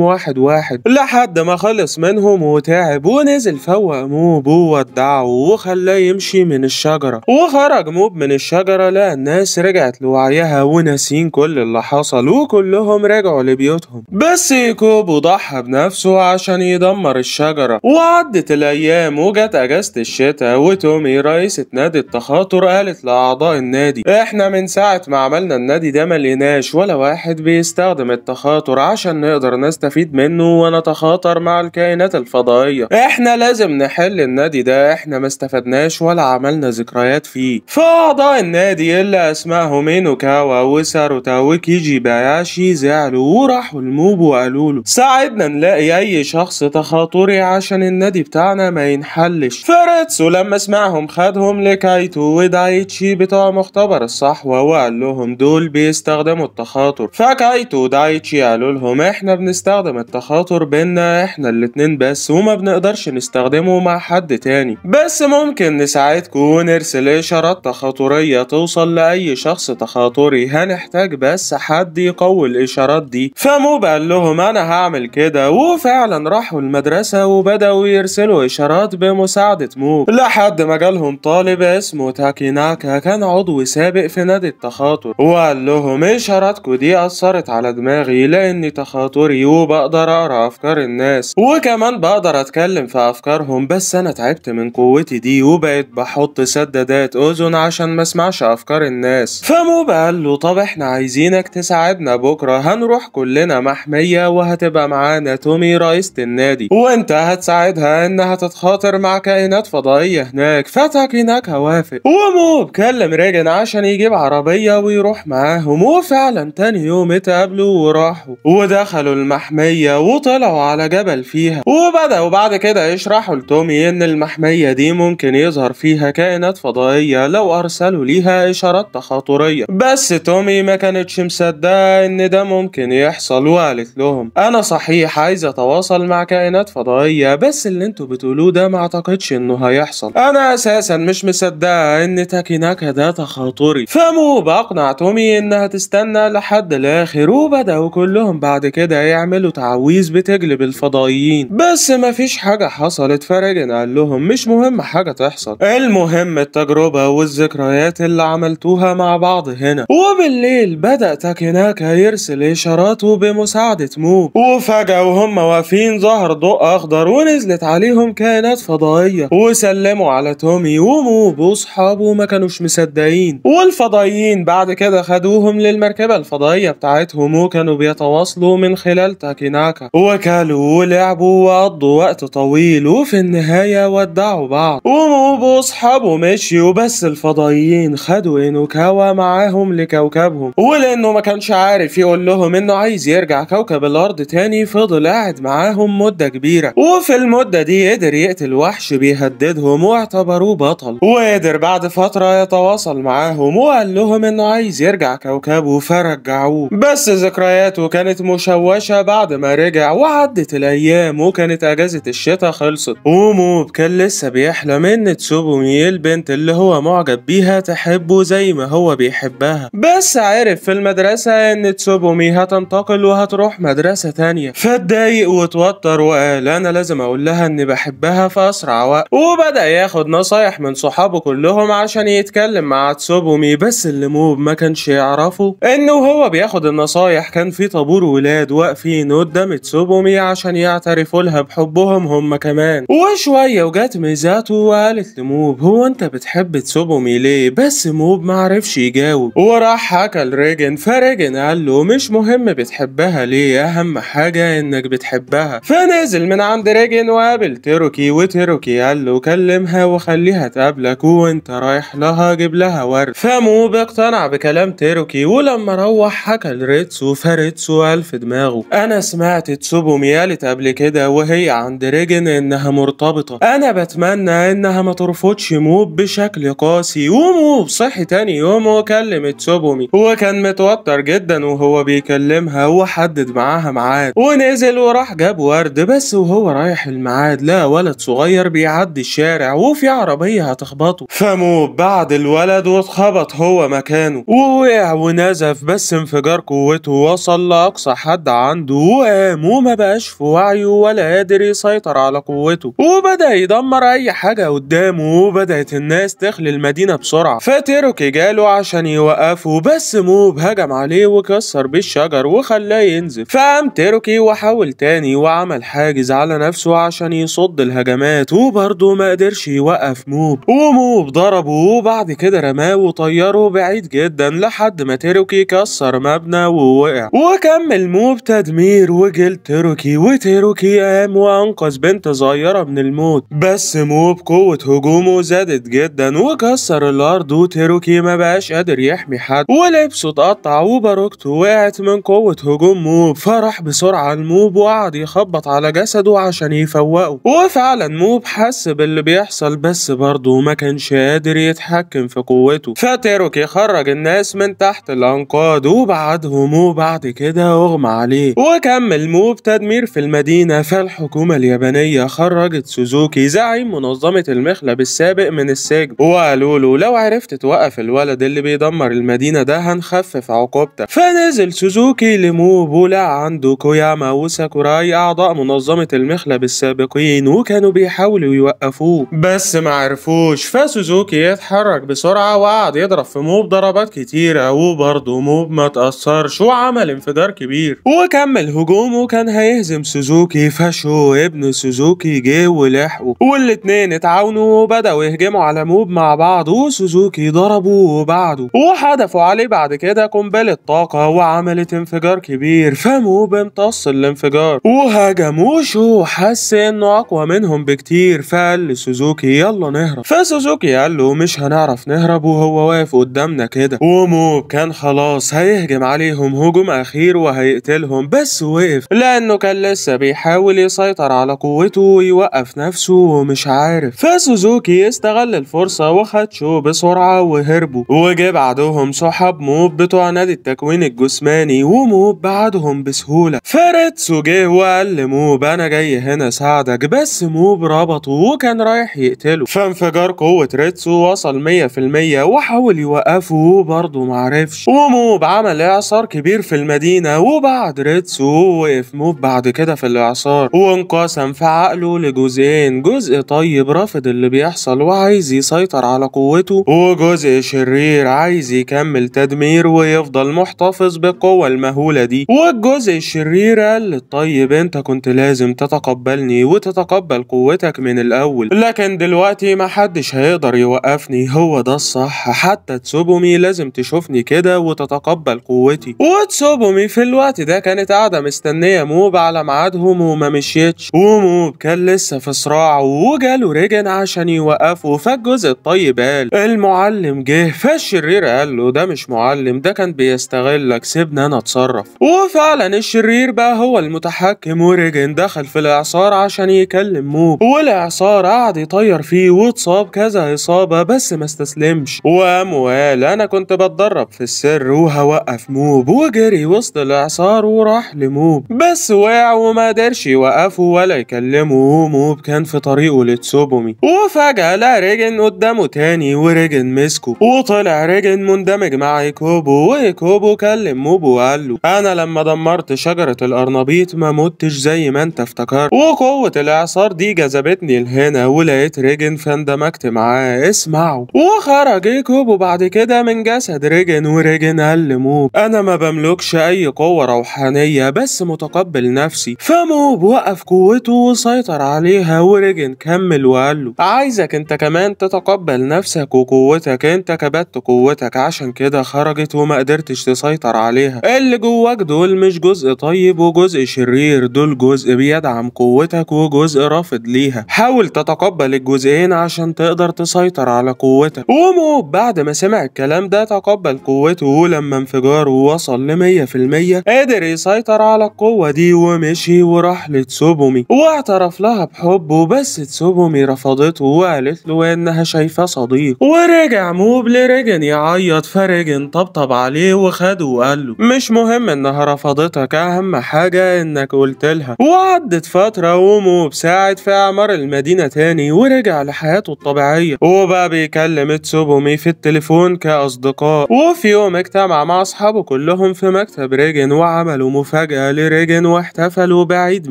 واحد واحد لحد ما خلص منهم وتعب ونزل فوق موب وودعه وخلاه يمشي من الشجرة وخرج موب من الشجرة لقى الناس رجعت لوعيها وناسين كل اللي حصل وكلهم رجعوا لبيوتهم بس يكوبو ضحى بنفسه عشان يدمر الشجرة وعدت الأيام وجت أجازة الشتاء وتومي رئيسة نادي التخاطر قالت لأعضاء النادي إحنا من ساعة ما عملنا النادي ده ملقيناش ولا واحد بيستخدم التخاطر عشان نقدر نستفيد منه ونتخاطر مع الكائنات الفضائية إحنا لازم نحل النادي ده إحنا ما استفدناش ولا عملنا ذكريات فيه فأعضاء النادي اللي أسمائهم إينوكاوا وساروتا وكيجي باياشي زعلوا وراحوا لموبو وقالوا له ساعدنا نلاقي أي شخص تخاطري عشان النادي بتاعنا ما ينحلش فريتسو لما سمعهم خ خدهم لكايتو ودايتشي بتوع مختبر الصحوة وقال لهم دول بيستخدموا التخاطر فكايتو ودايتشي قالوا لهم احنا بنستخدم التخاطر بينا احنا الاتنين بس وما بنقدرش نستخدمه مع حد تاني بس ممكن نساعدكم ونرسل اشارات تخاطرية توصل لأي شخص تخاطري هنحتاج بس حد يقوي الاشارات دي فموب قال لهم انا هعمل كده وفعلا راحوا المدرسة وبدأوا يرسلوا اشارات بمساعدة موب لحد ما جالهم طالب اسمه تاكيناكا كان عضو سابق في نادي التخاطر وقال لهم اشارتكو دي اثرت على دماغي لاني تخاطري وبقدر اقرا افكار الناس وكمان بقدر اتكلم في افكارهم بس انا تعبت من قوتي دي وبقيت بحط سدادات اذن عشان ما اسمعش افكار الناس فمو قال له طب احنا عايزينك تساعدنا بكره هنروح كلنا محميه وهتبقى معانا تومي رئيسة النادي وانت هتساعدها انها تتخاطر مع كائنات فضائيه هناك فتح هناك هناك هوافق ومو بكلم ريجن عشان يجيب عربية ويروح معاه ومو فعلا تاني يوم اتقابلوا وراحوا ودخلوا المحمية وطلعوا على جبل فيها وبدأوا بعد كده يشرحوا لتومي ان المحمية دي ممكن يظهر فيها كائنات فضائية لو ارسلوا ليها اشارات تخاطرية بس تومي ما كانتش مصدقة ان ده ممكن يحصل وقالت لهم انا صحيح عايز اتواصل مع كائنات فضائية بس اللي انتوا بتقولوه ده ما اعتقدش انه هيحصل انا اساسا أساسا مش مصدقة إن تاكينا كده تخاطري فموب أقنع تومي إنها تستنى لحد الآخر وبدأوا كلهم بعد كده يعملوا تعويذ بتجلب الفضائيين بس مفيش حاجة حصلت فرجن قال لهم مش مهم حاجة تحصل المهم التجربة والذكريات اللي عملتوها مع بعض هنا وبالليل بدأ تاكيناكا يرسل إشاراته بمساعدة موب وفجأة وهم واقفين ظهر ضوء أخضر ونزلت عليهم كائنات فضائية وسلموا على تومي يقوموا واصحابه ما كانوش مصدقين والفضائيين بعد كده خدوهم للمركبة الفضائية بتاعتهم وكانوا بيتواصلوا من خلال تاكيناكا وكلوا ولعبوا وقضوا وقت طويل وفي النهاية ودعوا بعض وموبو واصحابه مشيوا بس الفضائيين خدوا إنوكاوا معاهم لكوكبهم ولأنه ما كانش عارف يقول لهم إنه عايز يرجع كوكب الأرض تاني فضل قاعد معاهم مدة كبيرة وفي المدة دي قدر يقتل وحش بيهددهم واعتبروه بطل وقدر بعد فترة يتواصل معاهم وقال لهم انه عايز يرجع كوكبه فرجعوه بس ذكرياته كانت مشوشة بعد ما رجع وعدت الايام وكانت اجازة الشتاء خلصت وموب كان لسه بيحلم ان تسوبومي البنت اللي هو معجب بيها تحبه زي ما هو بيحبها بس عرف في المدرسة ان تسوبومي هتنتقل وهتروح مدرسة تانية فاتضايق وتوتر وقال انا لازم اقول لها اني بحبها في اسرع وقت وبدأ ياخد نصايح رايح من صحابه كلهم عشان يتكلم مع تسوبومي بس اللي موب ما كانش يعرفه انه هو بياخد النصايح كان في طابور ولاد واقفين قدام تسوبومي عشان يعترفوا لها بحبهم هم كمان وشويه وجات ميزاتو وقالت لموب هو انت بتحب تسوبومي ليه بس موب ما عرفش يجاوب وراح حكى لريجن فريجن قال له مش مهم بتحبها ليه اهم حاجه انك بتحبها فنزل من عند ريجن وقابل تيروكي وتيروكي قال له كلمها وخليها هتقابلك وانت رايح لها جيب لها ورد فموب اقتنع بكلام تيروكي ولما روح حكى لريتسو فريتسو قال في دماغه انا سمعت تسوبو ميالت قبل كده وهي عند ريجن انها مرتبطة انا بتمنى انها ما ترفضش موب بشكل قاسي وموب صحي تاني يوم وكلم تسوبومي هو كان متوتر جدا وهو بيكلمها وحدد معاها ميعاد ونزل وراح جاب ورد بس وهو رايح الميعاد لا ولد صغير بيعدي الشارع وفي عربية هي هتخبطه فمو بعد الولد واتخبط هو مكانه ووقع ونزف بس انفجار قوته وصل لأقصى حد عنده وقام وما بقاش في وعيه ولا قادر يسيطر على قوته وبدأ يدمر أي حاجة قدامه وبدأت الناس تخلي المدينة بسرعة فتيروكي جاله عشان يوقفه بس موب هجم عليه وكسر بيه الشجر وخلاه ينزف فقام تيروكي وحاول تاني وعمل حاجز على نفسه عشان يصد الهجمات وبرضه ما قدرش يوقف موب قوموا قوموا ضربوه بعد كده رماه وطيره بعيد جدا لحد ما تيروكي كسر مبنى ووقع وكمل موب تدمير وجل تيروكي وتيروكي قام وانقذ بنت صغيره من الموت بس موب قوه هجومه زادت جدا وكسر الارض وتيروكي ما بقاش قادر يحمي حد ولبسه اتقطع وباروكته وقعت من قوه هجوم موب فراح بسرعه الموب وقعد يخبط على جسده عشان يفوقه وفعلا موب حس باللي بيحصل بس برضه برضه ما كانش قادر يتحكم في قوته فتيروك يخرج الناس من تحت الأنقاض وبعدهم وبعد كده أغمى عليه وكمل مو بتدمير في المدينة فالحكومة اليابانية خرجت سوزوكي زعيم منظمة المخلب السابق من السجن وقالوا له لو عرفت توقف الولد اللي بيدمر المدينة ده هنخفف عقوبتك فنزل سوزوكي لمو بولا عنده كوياما وساكوراي أعضاء منظمة المخلب السابقين وكانوا بيحاولوا يوقفوه بس مع عرفوش فسوزوكي يتحرك بسرعة وقعد يضرب في موب ضربات كتيرة وبرضه موب ما تأثرش وعمل انفجار كبير وكمل هجومه كان هيهزم سوزوكي فشو ابن سوزوكي جه ولحقه والاتنين اتعاونوا وبدأوا يهجموا على موب مع بعض وسوزوكي ضربه وبعده وحدفوا عليه بعد كده قنبلة طاقة وعملت انفجار كبير فموب امتص الانفجار وهاجموه شو حس انه اقوى منهم بكتير فقال لسوزوكي يلا نهرب فسوزوكي قال له مش هنعرف نهرب وهو واقف قدامنا كده وموب كان خلاص هيهجم عليهم هجوم اخير وهيقتلهم بس وقف لانه كان لسه بيحاول يسيطر على قوته ويوقف نفسه ومش عارف فسوزوكي استغل الفرصه وخد شو بسرعه وهربوا وجه بعدهم صحاب موب بتوع نادي التكوين الجسماني وموب بعدهم بسهوله فريتسو جه وقال لموب انا جاي هنا ساعدك بس موب ربطه وكان رايح يقتله فان انفجار قوة ريتسو وصل 100% وحاول يوقفه وبرضه معرفش وموب عمل إعصار كبير في المدينة وبعد ريتسو وقف موب بعد كده في الإعصار وانقسم في عقله لجزئين جزء طيب رافض اللي بيحصل وعايز يسيطر على قوته وجزء شرير عايز يكمل تدمير ويفضل محتفظ بالقوة المهولة دي والجزء الشرير قال للطيب انت كنت لازم تتقبلني وتتقبل قوتك من الأول لكن دلوقتي محدش هيقدر يوقفني هو ده الصح حتى تسوبومي لازم تشوفني كده وتتقبل قوتي وتسوبومي في الوقت ده كانت قاعدة مستنية موب على ميعادهم وما مشيتش وموب كان لسه في صراع وجاله ريجن عشان يوقفه فالجزء الطيب قال المعلم جه فالشرير قال له ده مش معلم ده كان بيستغلك سيبني انا اتصرف وفعلا الشرير بقى هو المتحكم وريجن دخل في الاعصار عشان يكلم موب والاعصار قعد يطير فيه واتصاب كذا إصابة بس ما استسلمش وقام وقال أنا كنت بتدرب في السر وهوقف موب وجري وسط الإعصار وراح لموب بس وقع وما قدرش يوقفه ولا يكلمه وموب كان في طريقه لتسوبومي وفجأة لقى ريجن قدامه تاني وريجن مسكه وطلع ريجن مندمج مع يكوبو ويكوبو كلم موب وقال له أنا لما دمرت شجرة الأرنبيط ما متش زي ما أنت افتكرت وقوة الإعصار دي جذبتني لهنا ولقيت ريجن فان اندمجت معاه اسمعوا وخرج يكوب وبعد كده من جسد ريجن وريجن قال لموب انا ما بملكش اي قوة روحانية بس متقبل نفسي فموب وقف قوته وسيطر عليها وريجن كمل وقال له عايزك انت كمان تتقبل نفسك وقوتك انت كبت قوتك عشان كده خرجت وما قدرتش تسيطر عليها اللي جواك دول مش جزء طيب وجزء شرير دول جزء بيدعم قوتك وجزء رافض ليها حاول تتقبل الجزئين عشان عشان تقدر تسيطر على قوتك ومو بعد ما سمع الكلام ده تقبل قوته لما انفجاره وصل لمية في المية قدر يسيطر على القوة دي ومشي وراح لتسوبومي واعترف لها بحبه بس تسوبومي رفضته وقالت له انها شايفة صديق ورجع موب لريجن يعيط فريجن طبطب عليه وخده وقال له مش مهم انها رفضتك اهم حاجة انك قلت لها وعدت فترة وموب ساعد في اعمار المدينة تاني ورجع لحياته حياته الطبيعية وهو بقى بيكلم تسوبومي في التليفون كأصدقاء وفي يوم اجتمع مع أصحابه كلهم في مكتب ريجن وعملوا مفاجأة لريجن واحتفلوا بعيد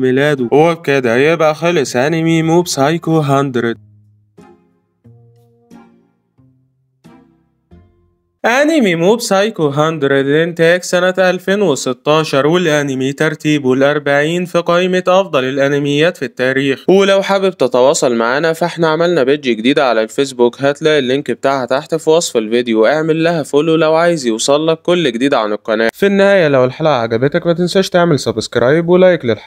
ميلاده وبكده يبقى خلص أنمي موب سايكو 100 أنمي موب سايكو هاندرد إنتاج سنة 2016 والأنمي ترتيبه الأربعين في قائمة أفضل الأنميات في التاريخ ولو حابب تتواصل معانا فاحنا عملنا بيدج جديدة على الفيسبوك هتلاقي اللينك بتاعها تحت في وصف الفيديو اعمل لها فولو لو عايز يوصلك كل جديد عن القناة في النهاية لو الحلقة عجبتك ما تنساش تعمل سبسكرايب ولايك للحلقة